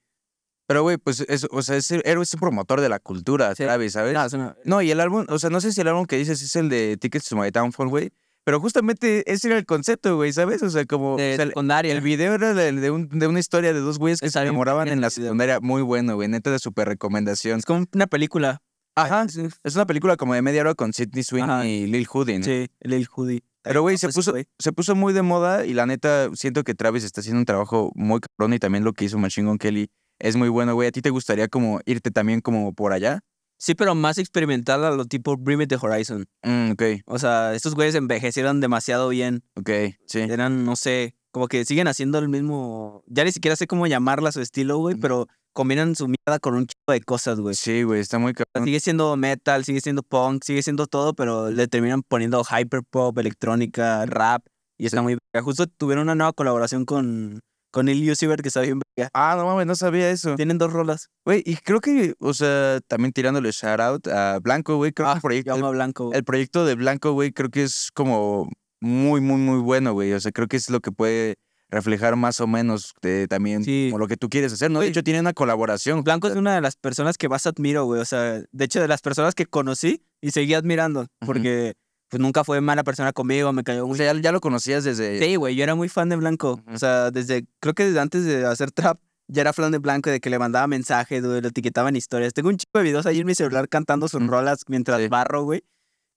Pero, güey, pues, eso o sea, es, era ese promotor de la cultura, Travis, ¿sabes? No, y el álbum, o sea, no sé si el álbum que dices es el de Tickets to My Downfall, güey, pero justamente ese era el concepto, güey, ¿sabes? O sea, como. secundaria. El video era de, una historia de dos güeyes que se enamoraban en la secundaria. Muy bueno, güey. Neta de súper recomendación. Es como una película. Ajá. Es una película como de media hora con Sidney Swing y Lil Hoodie. Sí, Lil Hoodie. Pero, güey, se, pues puso, se puso muy de moda y la neta, siento que Travis está haciendo un trabajo muy cabrón y también lo que hizo Machine Gun Kelly es muy bueno, güey. ¿A ti te gustaría como irte también como por allá? Sí, pero más experimental a lo tipo Brimit the Horizon. Mm, ok. O sea, estos güeyes envejecieron demasiado bien. Ok, sí. Eran, no sé, como que siguen haciendo el mismo. Ya ni siquiera sé cómo llamarla su estilo, güey, pero combinan su mierda con un chico de cosas, güey. Sí, güey, está muy cabrón. Sigue siendo metal, sigue siendo punk, sigue siendo todo, pero le terminan poniendo hyperpop, electrónica, rap, y está muy. Justo tuvieron una nueva colaboración con con el YouTuber que está bien Ah, no mames, no sabía eso. Tienen dos rolas. Güey, y creo que, o sea, también tirándole shout out a Blanco, güey. Creo que ah, el proyecto, El, proyecto de Blanco, güey, creo que es como muy, muy, muy bueno, güey. O sea, creo que es lo que puede reflejar más o menos de, también lo que tú quieres hacer, ¿no? De hecho, tiene una colaboración. Blanco es una de las personas que más admiro, güey. O sea, de hecho, de las personas que conocí y seguí admirando, porque pues nunca fue mala persona conmigo, me cayó mucho. Ya, ya lo conocías desde. Sí, güey, yo era muy fan de Blanco. O sea, desde. Creo que desde antes de hacer trap, ya era fan de Blanco, de que le mandaba mensajes, güey, lo etiquetaban historias. Tengo un chico de videos ahí en mi celular cantando sus rolas mientras el barro, güey.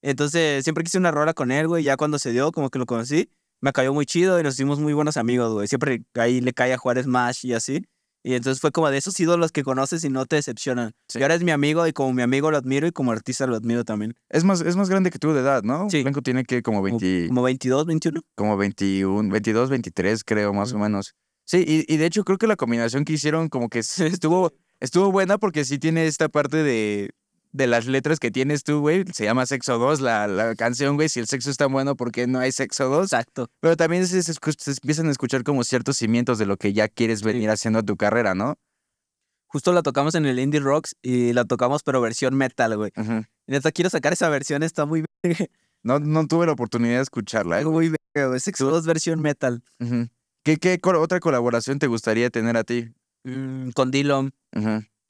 Entonces, siempre quise una rola con él, güey. Ya cuando se dio, como que lo conocí, me cayó muy chido y nos hicimos muy buenos amigos, güey. Siempre ahí le cae a jugar Smash y así. Y entonces fue como de esos ídolos que conoces y no te decepcionan. Y ahora es mi amigo y como mi amigo lo admiro y como artista lo admiro también. Es más, es más grande que tú de edad, ¿no? Sí. Blanco tiene que como 20... Como 22, 21. Como 21, 22, 23 creo, más o menos. Sí, y, y, de hecho creo que la combinación que hicieron como que *laughs* estuvo, estuvo buena porque sí tiene esta parte de, de las letras que tienes tú, güey. Se llama Sexo 2 la, canción, güey. Si el sexo es tan bueno, ¿por qué no hay Sexo 2? Exacto. Pero también se, empiezan a escuchar como ciertos cimientos de lo que ya quieres venir haciendo a tu carrera, ¿no? Justo la tocamos en el Indie Rocks y la tocamos, pero versión metal, güey. Y hasta quiero sacar esa versión, está muy bien. No, no tuve la oportunidad de escucharla, ¿eh? Muy bien, güey. Sexo 2 versión metal. ¿Qué, otra colaboración te gustaría tener a ti? Mm, con Dylan.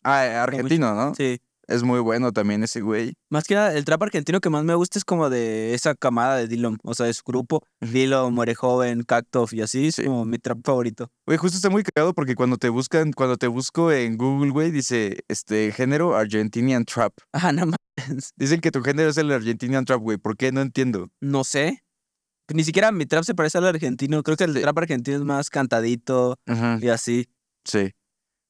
Ah, eh, argentino, ¿no? Sí. Es muy bueno también ese güey. Más que nada, el trap argentino que más me gusta es como de esa camada de Dillon. o sea, de su grupo. Dillon, More Joven, Cactus y así, es como mi trap favorito. Güey, justo está muy creado porque cuando te buscan, cuando te busco en Google, güey, dice, este, género Argentinian Trap. Ah, nada más. Dicen que tu género es el Argentinian Trap, güey. ¿Por qué? No entiendo. No sé. Ni siquiera mi trap se parece al argentino. Creo que el trap argentino es más cantadito y así. Sí.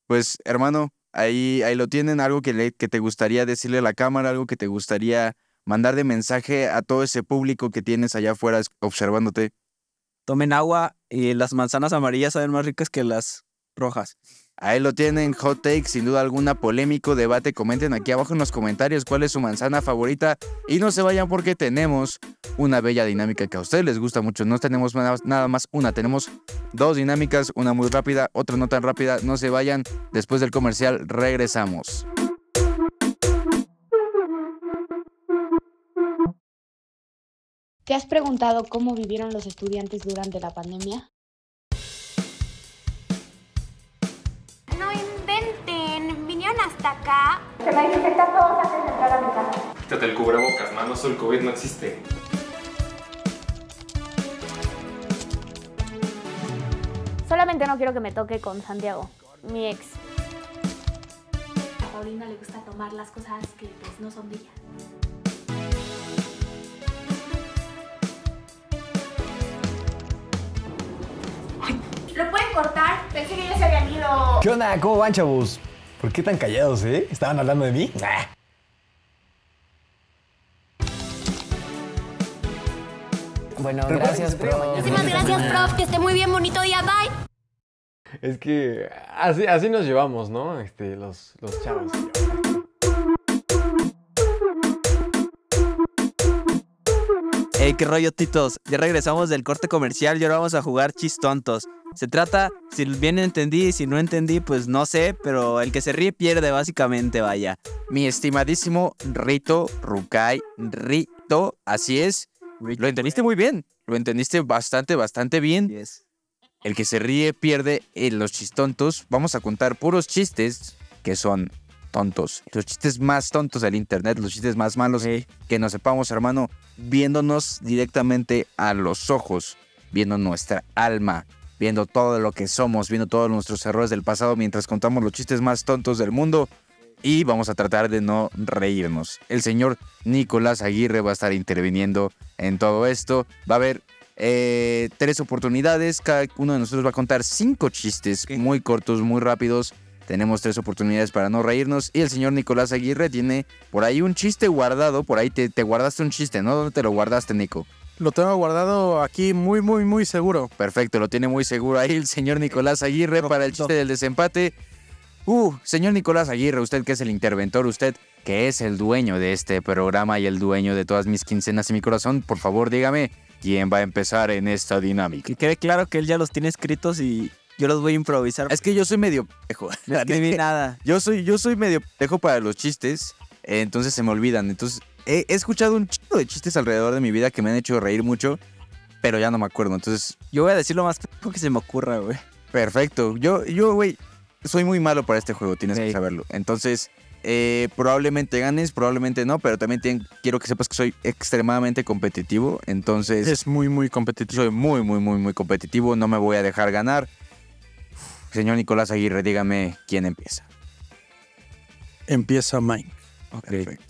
Pues, hermano, Ahí, ahí lo tienen, algo que, que te gustaría decirle a la cámara, algo que te gustaría mandar de mensaje a todo ese público que tienes allá afuera observándote. Tomen agua y las manzanas amarillas saben más ricas que las rojas. Ahí lo tienen, hot take, sin duda alguna, polémico debate. Comenten aquí abajo en los comentarios cuál es su manzana favorita. Y no se vayan porque tenemos una bella dinámica que a ustedes les gusta mucho. No tenemos nada más una, tenemos dos dinámicas, una muy rápida, otra no tan rápida. No se vayan, después del comercial regresamos. ¿Te has preguntado cómo vivieron los estudiantes durante la pandemia? hasta acá. Se me desinfecta todo, antes entrar a mi casa. Quítate el cubrebocas, mano, el COVID no existe. Solamente no quiero que me toque con Santiago, mi ex. A Paulina le gusta tomar las cosas que pues, no son de ella. Lo pueden cortar, pensé que ya se habían ido. ¿Qué onda? ¿Cómo van, chavos? ¿Por qué tan callados, eh? ¿Estaban hablando de mí? Bueno, gracias, prof. Muchísimas gracias, prof. Que esté muy bien, bonito día. Bye. Es que así, nos llevamos, ¿no? Este, los chavos. Hey, qué rollo, titos. Ya regresamos del corte comercial y ahora vamos a jugar chistontos. Se trata, si bien entendí, y si no entendí, pues no sé, pero el que se ríe pierde, básicamente, vaya. Mi estimadísimo Rito Rukai Rito, así es. Lo entendiste muy bien. Lo entendiste bastante, bastante bien. El que se ríe pierde en eh, los chistontos. Vamos a contar puros chistes que son tontos, los chistes más tontos del internet, los chistes más malos que nos sepamos, hermano, viéndonos directamente a los ojos, viendo nuestra alma, viendo todo lo que somos, viendo todos nuestros errores del pasado mientras contamos los chistes más tontos del mundo y vamos a tratar de no reírnos. El señor Nicolás Aguirre va a estar interviniendo en todo esto. Va a haber eh, tres oportunidades, cada uno de nosotros va a contar cinco chistes muy cortos, muy rápidos tenemos tres oportunidades para no reírnos y el señor Nicolás Aguirre tiene por ahí un chiste guardado, por ahí te, guardaste un chiste, ¿no? ¿Dónde te lo guardaste, Nico? Lo tengo guardado aquí muy, muy, muy seguro. Perfecto, lo tiene muy seguro ahí el señor Nicolás Aguirre para el chiste del desempate. Uh, señor Nicolás Aguirre, usted que es el interventor, usted que es el dueño de este programa y el dueño de todas mis quincenas y mi corazón, por favor dígame quién va a empezar en esta dinámica. Que quede claro que él ya los tiene escritos y, yo los voy a improvisar. Es que yo soy medio pejo. *laughs* No *laughs* nada. Yo soy, yo soy medio pejo para los chistes, eh, entonces se me olvidan. Entonces, he, escuchado un chingo de chistes alrededor de mi vida que me han hecho reír mucho, pero ya no me acuerdo. Entonces, yo voy a decir lo más que se me ocurra, güey. Perfecto. Yo, yo, güey, soy muy malo para este juego, tienes que saberlo. Entonces, eh, probablemente ganes, probablemente no, pero también quiero que sepas que soy extremadamente competitivo. Entonces. Es muy, muy competitivo. Soy muy, muy, muy, muy competitivo. No me voy a dejar ganar. Señor Nicolás Aguirre, dígame quién empieza. Empieza Mike. Perfecto.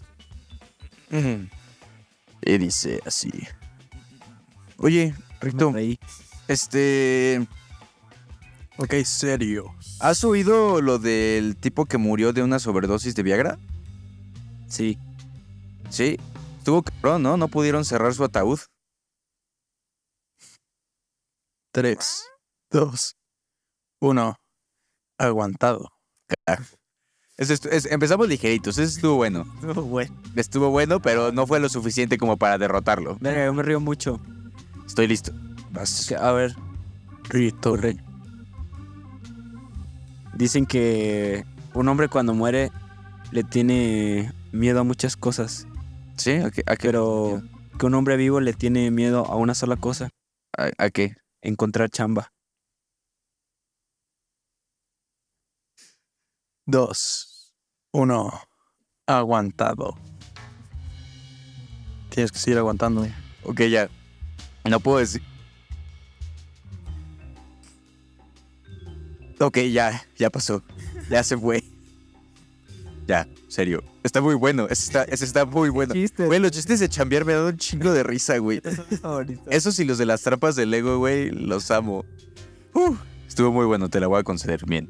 Y dice así. Oye, Rito, este... Ok, serio. ¿Has oído lo del tipo que murió de una sobredosis de Viagra? Sí. Sí. Estuvo cabrón, ¿no? No pudieron cerrar su ataúd. Tres, dos, uno, aguantado. empezamos ligeritos, eso estuvo bueno. Estuvo bueno. Estuvo bueno, pero no fue lo suficiente como para derrotarlo. yo me río mucho. Estoy listo. A ver. Rito. Rey. Dicen que un hombre cuando muere le tiene miedo a muchas cosas. ¿Sí? ¿A Pero que un hombre vivo le tiene miedo a una sola cosa. ¿A, a qué? Encontrar chamba. dos, uno, aguantado. Tienes que seguir aguantando. Ok, ya. No puedo decir. Ok, ya, ya pasó. Ya se fue. Ya, serio. Está muy bueno. Ese está, muy bueno. Chistes. Güey, los chistes de chambear me dan un chingo de risa, güey. Esos sí, los de las trampas del ego, güey, los amo. estuvo muy bueno, te la voy a conceder. Bien.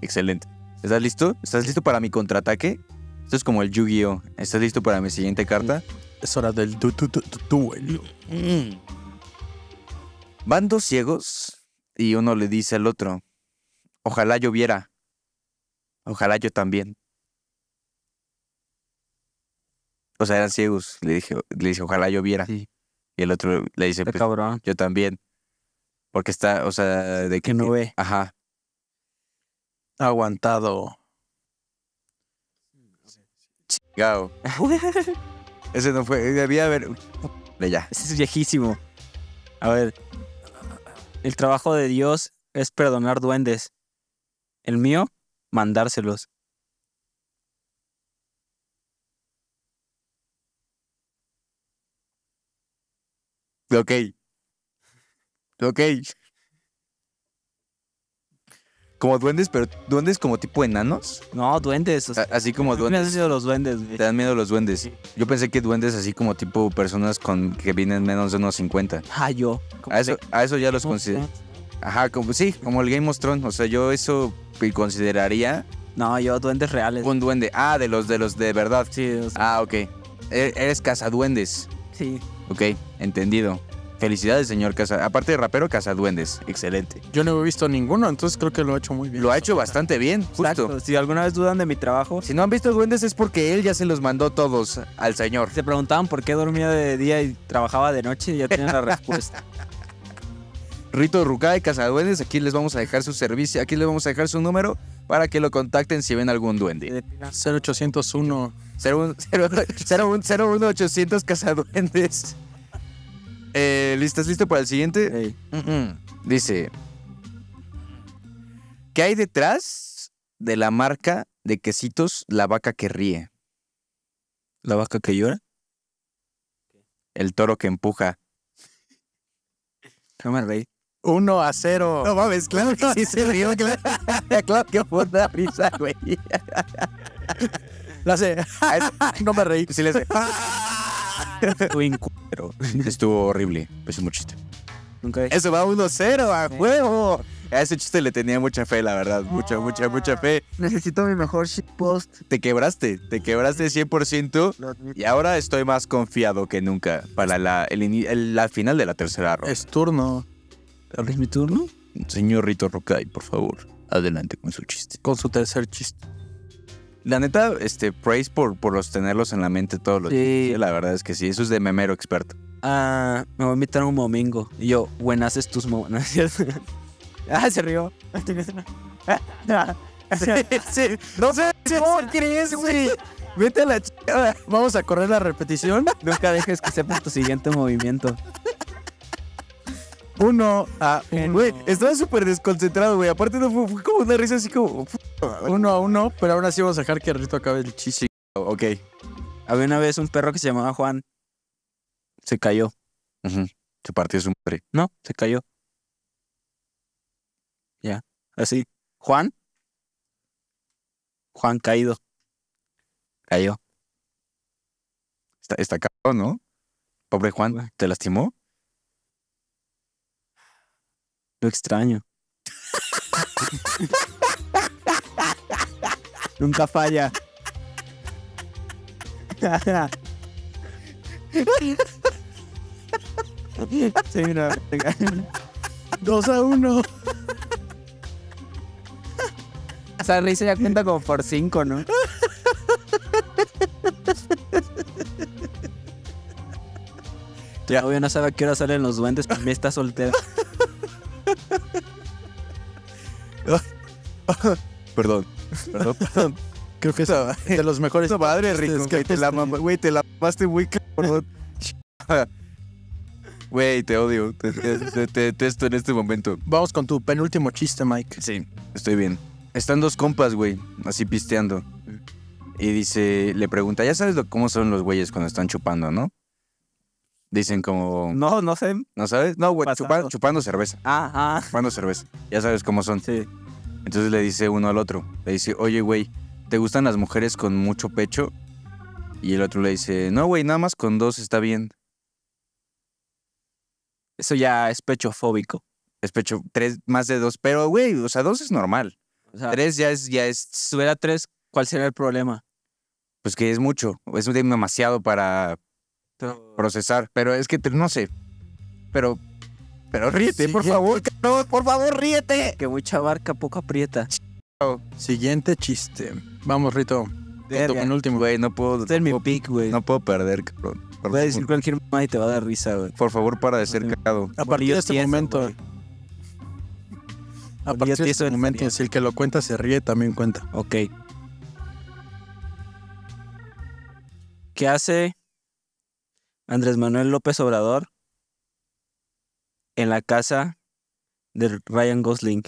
Excelente. ¿Estás listo? ¿Estás listo para mi contraataque? Esto es como el Yu-Gi-Oh! ¿Estás listo para mi siguiente carta? Mm, es hora del du -du duelo. Van dos ciegos y uno le dice al otro, ojalá yo viera, ojalá yo también. O sea, eran ciegos, le dije, dice, ojalá yo viera. Y el otro le dice, pues, yo también. Porque está, o sea, de que, que no ve. Ajá aguantado. *laughs* Ese no fue. Debía haber. Ya. Ese es viejísimo. A ver. El trabajo de Dios es perdonar duendes. El mío, mandárselos. Ok. Ok. Como duendes, pero duendes como tipo enanos. No, duendes. así como duendes. Me los duendes, güey. Te dan miedo los duendes. Yo pensé que duendes así como tipo personas con que vienen menos de unos 50. Ah, yo. A eso, ya los consideré. Ajá, como sí, como el Game of Thrones. O sea, yo eso consideraría No, yo duendes reales. un duende. Ah, de los de los de verdad. Sí, Ah, ok. E-, eres cazaduendes. sí. Ok, entendido. Felicidades, señor Casa. Aparte de rapero, Cazaduendes. Excelente. Yo no he visto ninguno, entonces creo que lo ha hecho muy bien. Lo ha hecho bastante bien, justo. Si alguna vez dudan de mi trabajo. Si no han visto Duendes es porque él ya se los mandó todos al señor. Se preguntaban por qué dormía de día y trabajaba de noche y ya tienen la respuesta. *laughs* Rito Rucay, Cazaduendes, aquí les vamos a dejar su servicio, aquí les vamos a dejar su número para que lo contacten si ven algún duende. 0801 01800 Duendes. Eh, ¿Estás listo para el siguiente? Dice: ¿Qué hay detrás de la marca de quesitos La vaca que ríe? ¿La vaca que llora? El toro que empuja. No me reí. Uno a cero. No mames, claro que sí se rió. Claro, *laughs* claro que fue una risa, güey. La sé. No me reí. Sí le sé. *laughs* pero estuvo horrible. mucho pues, chiste. Nunca chiste Eso va 1-0 a juego. A ese chiste le tenía mucha fe, la verdad. Mucha, mucha, mucha fe. Necesito mi mejor post Te quebraste, te quebraste 100% y ahora estoy más confiado que nunca para la, la final de la tercera ronda. Es turno. ¿Es mi turno? Señor Rito Rocay, por favor, adelante con su chiste. Con su tercer chiste. La neta, este, praise por, por los tenerlos en la mente todos los días. Sí. La verdad es que sí, eso es de memero experto. Ah, me voy a invitar un domingo. Y yo, buenas tus momingos *laughs* ah, se rió. No sé crees, güey. Vete a la Vamos a correr la repetición. Nunca dejes que sepas tu siguiente movimiento uno a uno estaba súper desconcentrado, güey. Aparte, no fue, como una risa así como. uno a uno pero ahora sí vamos a dejar que Rito acabe el chiste. Ok. Había una vez un perro que se llamaba Juan. Se cayó. Se partió su madre. No, se cayó. Ya. Así. Juan. Juan caído. Cayó. Está, está ¿no? Pobre Juan, ¿te lastimó? Lo extraño. Nunca falla. Sí, no, Dos a uno. O Esa risa ya cuenta como por cinco, ¿no? Ya, obvio, no sabe a qué hora salen los duendes, pero me está soltero. *laughs* perdón, perdón, Creo que es de los mejores. No, padre rico, güey, te la güey, te la mamaste muy cabrón. *laughs* Güey, te odio, te, detesto en este momento. Vamos con tu penúltimo chiste, Mike. Sí, estoy bien. Están dos compas, güey, así pisteando. Y dice, le pregunta, ya sabes cómo son los güeyes cuando están chupando, ¿no? Dicen como... No, no sé. ¿No sabes? No, güey, chupando cerveza. Ajá. Chupando cerveza. Ya sabes cómo son. Sí. Entonces le dice uno al otro, le dice, oye, güey, ¿te gustan las mujeres con mucho pecho? Y el otro le dice, no, güey, nada más con dos está bien. Eso ya es pechofóbico. Es pecho, tres, más de dos, pero, güey, o sea, dos es normal. O sea, tres ya es, ya es... Si hubiera tres, ¿cuál sería el problema? Pues que es mucho, es demasiado para procesar, pero es que, no sé, pero pero ríete, por favor, cabrón, por favor, ríete. Que mucha barca poco aprieta. Siguiente chiste. Vamos, Rito. tu penúltimo. Güey, no puedo. Este mi pick, güey. No puedo perder, cabrón. Voy a decir cualquier mamá y te va a dar risa, güey. Por favor, para de ser cagado. A partir de este momento. A partir de este momento, si el que lo cuenta se ríe, también cuenta. Ok. ¿Qué hace Andrés Manuel López Obrador en la casa de Ryan Gosling?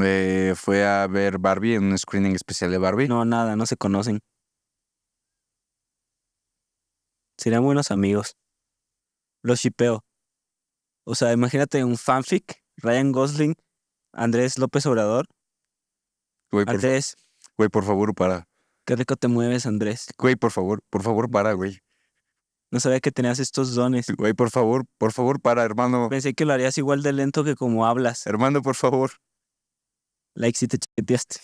Eh, fue a ver Barbie en un screening especial de Barbie. No, nada, no se conocen. Serían buenos amigos. Los chipeo. O sea, imagínate un fanfic, Ryan Gosling, Andrés López Obrador. Andrés. Güey, por favor, para. Qué rico te mueves, Andrés. Güey, por favor, por favor, para, güey. No sabía que tenías estos dones. Güey, por favor, por favor, para, hermano. Pensé que lo harías igual de lento que como hablas. Hermano, por favor. Like si te chiqueteaste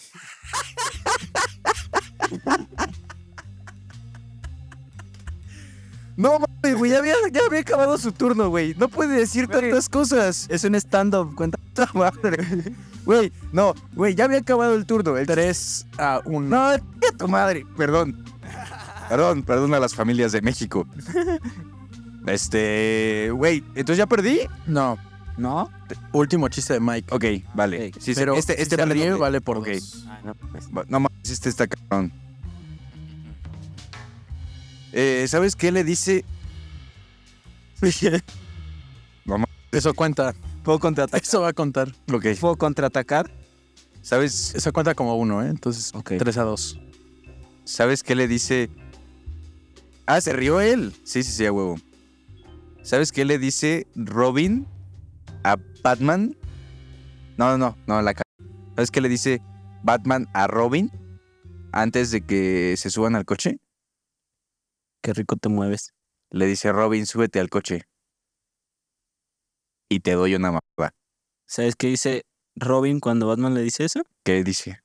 *laughs* No güey, ya había, acabado su turno, güey. No puede decir tantas cosas. Es un stand-up, cuenta *laughs* madre. Güey, no, güey, ya había acabado el turno. El 3 a 1. No, tu madre, perdón. Perdón, perdón a las familias de México. *laughs* Este, güey, ¿entonces ya perdí? No. ¿No? Último chiste de Mike. Ok, vale. Pero este, este vale, por okay. dos. Ah, pues. no, mames, más, este está cabrón. Eh, ¿Sabes qué le dice? *laughs* no Eso cuenta. Puedo contraatacar. Eso va a contar. Puedo contraatacar. ¿Sabes? Eso cuenta como uno, ¿eh? Entonces, 3 a 2. ¿Sabes qué le dice Ah, se rió él. Sí, sí, sí, a huevo. ¿Sabes qué le dice Robin a Batman? No, no, no, la ¿Sabes qué le dice Batman a Robin antes de que se suban al coche? Qué rico te mueves. Le dice Robin, súbete al coche. Y te doy una mapa. ¿Sabes qué dice Robin cuando Batman le dice eso? ¿Qué dice?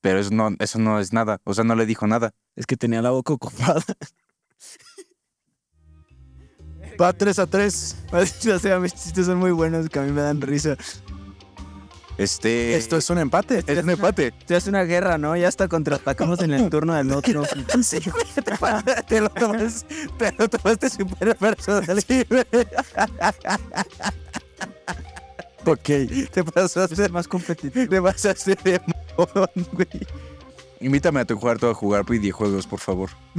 Pero eso no, eso no es nada. O sea, no le dijo nada. Es que tenía la boca ocupada. *laughs* Va 3 a 3. *laughs* O sea, mis chistes son muy buenos que a mí me dan risa. Este. Esto es un empate. es, un empate. Esto es una guerra, ¿no? Ya hasta contraatacamos en el turno del otro. *laughs* sí, te lo tomaste, te lo tomaste super personal. Sí, ok. Te pasaste más competitivo. Te pasaste de *laughs* Invítame a tu cuarto a jugar videojuegos, por favor. *laughs*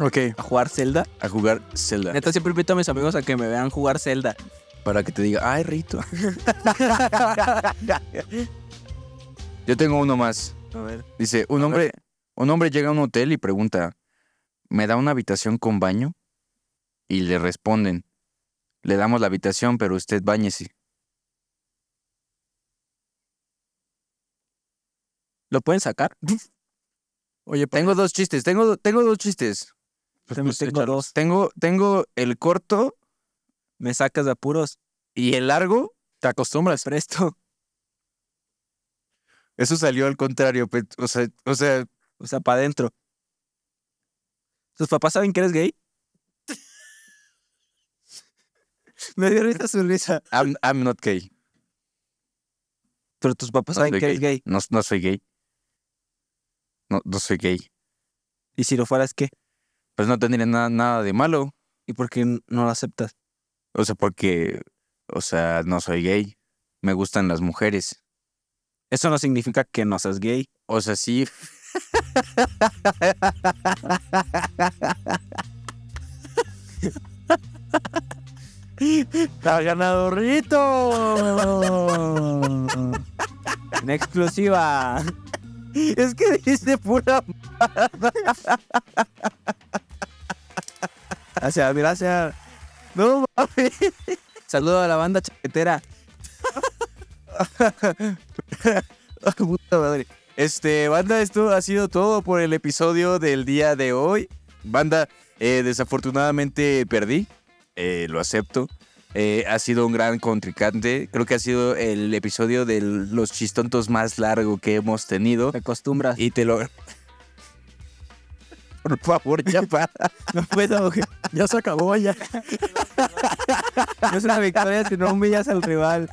ok. ¿A jugar Zelda? A jugar Zelda. Neta, siempre invito a mis amigos a que me vean jugar Zelda. Para que te diga, ay, Rito. *laughs* Yo tengo uno más. A ver. Dice, un hombre, un hombre llega a un hotel y pregunta, ¿me da una habitación con baño? Y le responden, le damos la habitación, pero usted sí. ¿Lo pueden sacar? *laughs* Oye, pues, tengo dos chistes, tengo, tengo dos chistes. Pues, pues, tengo, tengo dos. Tengo, el corto, me sacas de apuros, y el largo, te acostumbras presto. Eso salió al contrario, o sea, o sea, para adentro. ¿Tus papás saben que eres gay? *laughs* Me dio ahorita sonrisa. I'm, not gay. Pero tus papás saben que eres gay. No, no soy gay. No, no soy gay. ¿Y si lo fueras qué? Pues no tendría nada, de malo. ¿Y por qué no lo aceptas? O sea, porque, o sea, no soy gay. Me gustan las mujeres. Eso no significa que no seas gay. O sea, sí. ¡Está ganado Rito! *laughs* en exclusiva. Es que dijiste pura *laughs* Gracias, gracias. No mami. Saludo a la banda chaquetera. *laughs* Puta madre. Este, banda, esto ha sido todo por el episodio del día de hoy. Banda, eh, desafortunadamente perdí. Eh, lo acepto. Eh, ha sido un gran contrincante. Creo que ha sido el episodio de los chistontos más largo que hemos tenido. Te acostumbras. Y te lo. Por favor, ya para. *laughs* No puedo, ya se acabó ya. no es una victoria sino humillas al rival.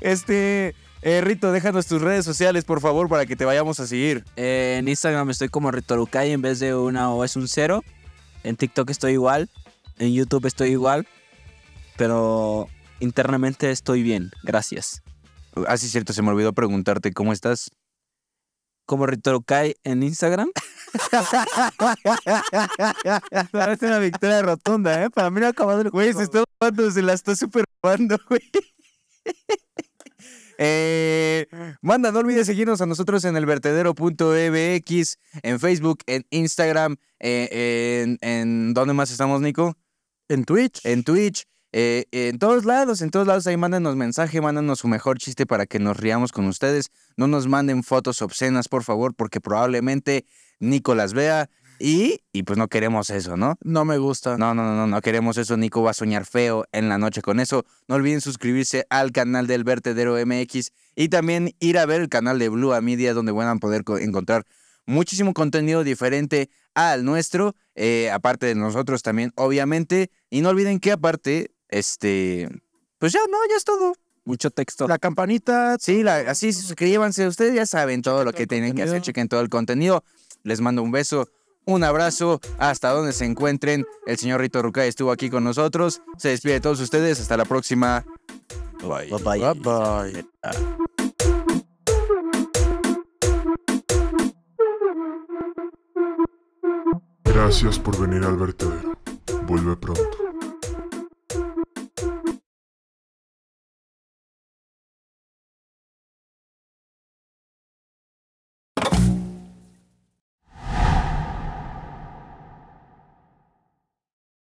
Este. Eh, Rito, déjanos tus redes sociales, por favor, para que te vayamos a seguir. Eh, en Instagram estoy como Ritorukai en vez de una O es un cero. En TikTok estoy igual. En YouTube estoy igual pero internamente estoy bien, gracias. Ah, sí, cierto, se me olvidó preguntarte, ¿cómo estás? Como Ritorokai en Instagram. es *laughs* una victoria rotunda, ¿eh? Para mí no ha acabado Güey, se está se la está super robando, güey. *laughs* Eh, manda, no olvides seguirnos a nosotros en el en Facebook, en Instagram, eh, en, en, ¿Dónde más estamos, Nico? En Twitch. En Twitch. Eh, en todos lados, en todos lados, ahí mándanos mensaje, mándanos su mejor chiste para que nos riamos con ustedes. No nos manden fotos obscenas, por favor, porque probablemente Nico las vea y, pues no queremos eso, ¿no? No me gusta. No, no, no, no, no queremos eso. Nico va a soñar feo en la noche con eso. No olviden suscribirse al canal del Vertedero MX y también ir a ver el canal de Blue a Media, donde van a poder encontrar muchísimo contenido diferente al nuestro, eh, aparte de nosotros también, obviamente. Y no olviden que aparte este, pues ya, no, ya es todo. Mucho texto. La campanita. Sí, la, así suscríbanse. Ustedes ya saben todo lo que tienen que hacer. Chequen todo el contenido. Les mando un beso, un abrazo, hasta donde se encuentren. El señor Rito Rucay estuvo aquí con nosotros. Se despide de todos ustedes. Hasta la próxima. Bye. Bye bye. bye, bye. Gracias por venir al vertedero. Vuelve pronto.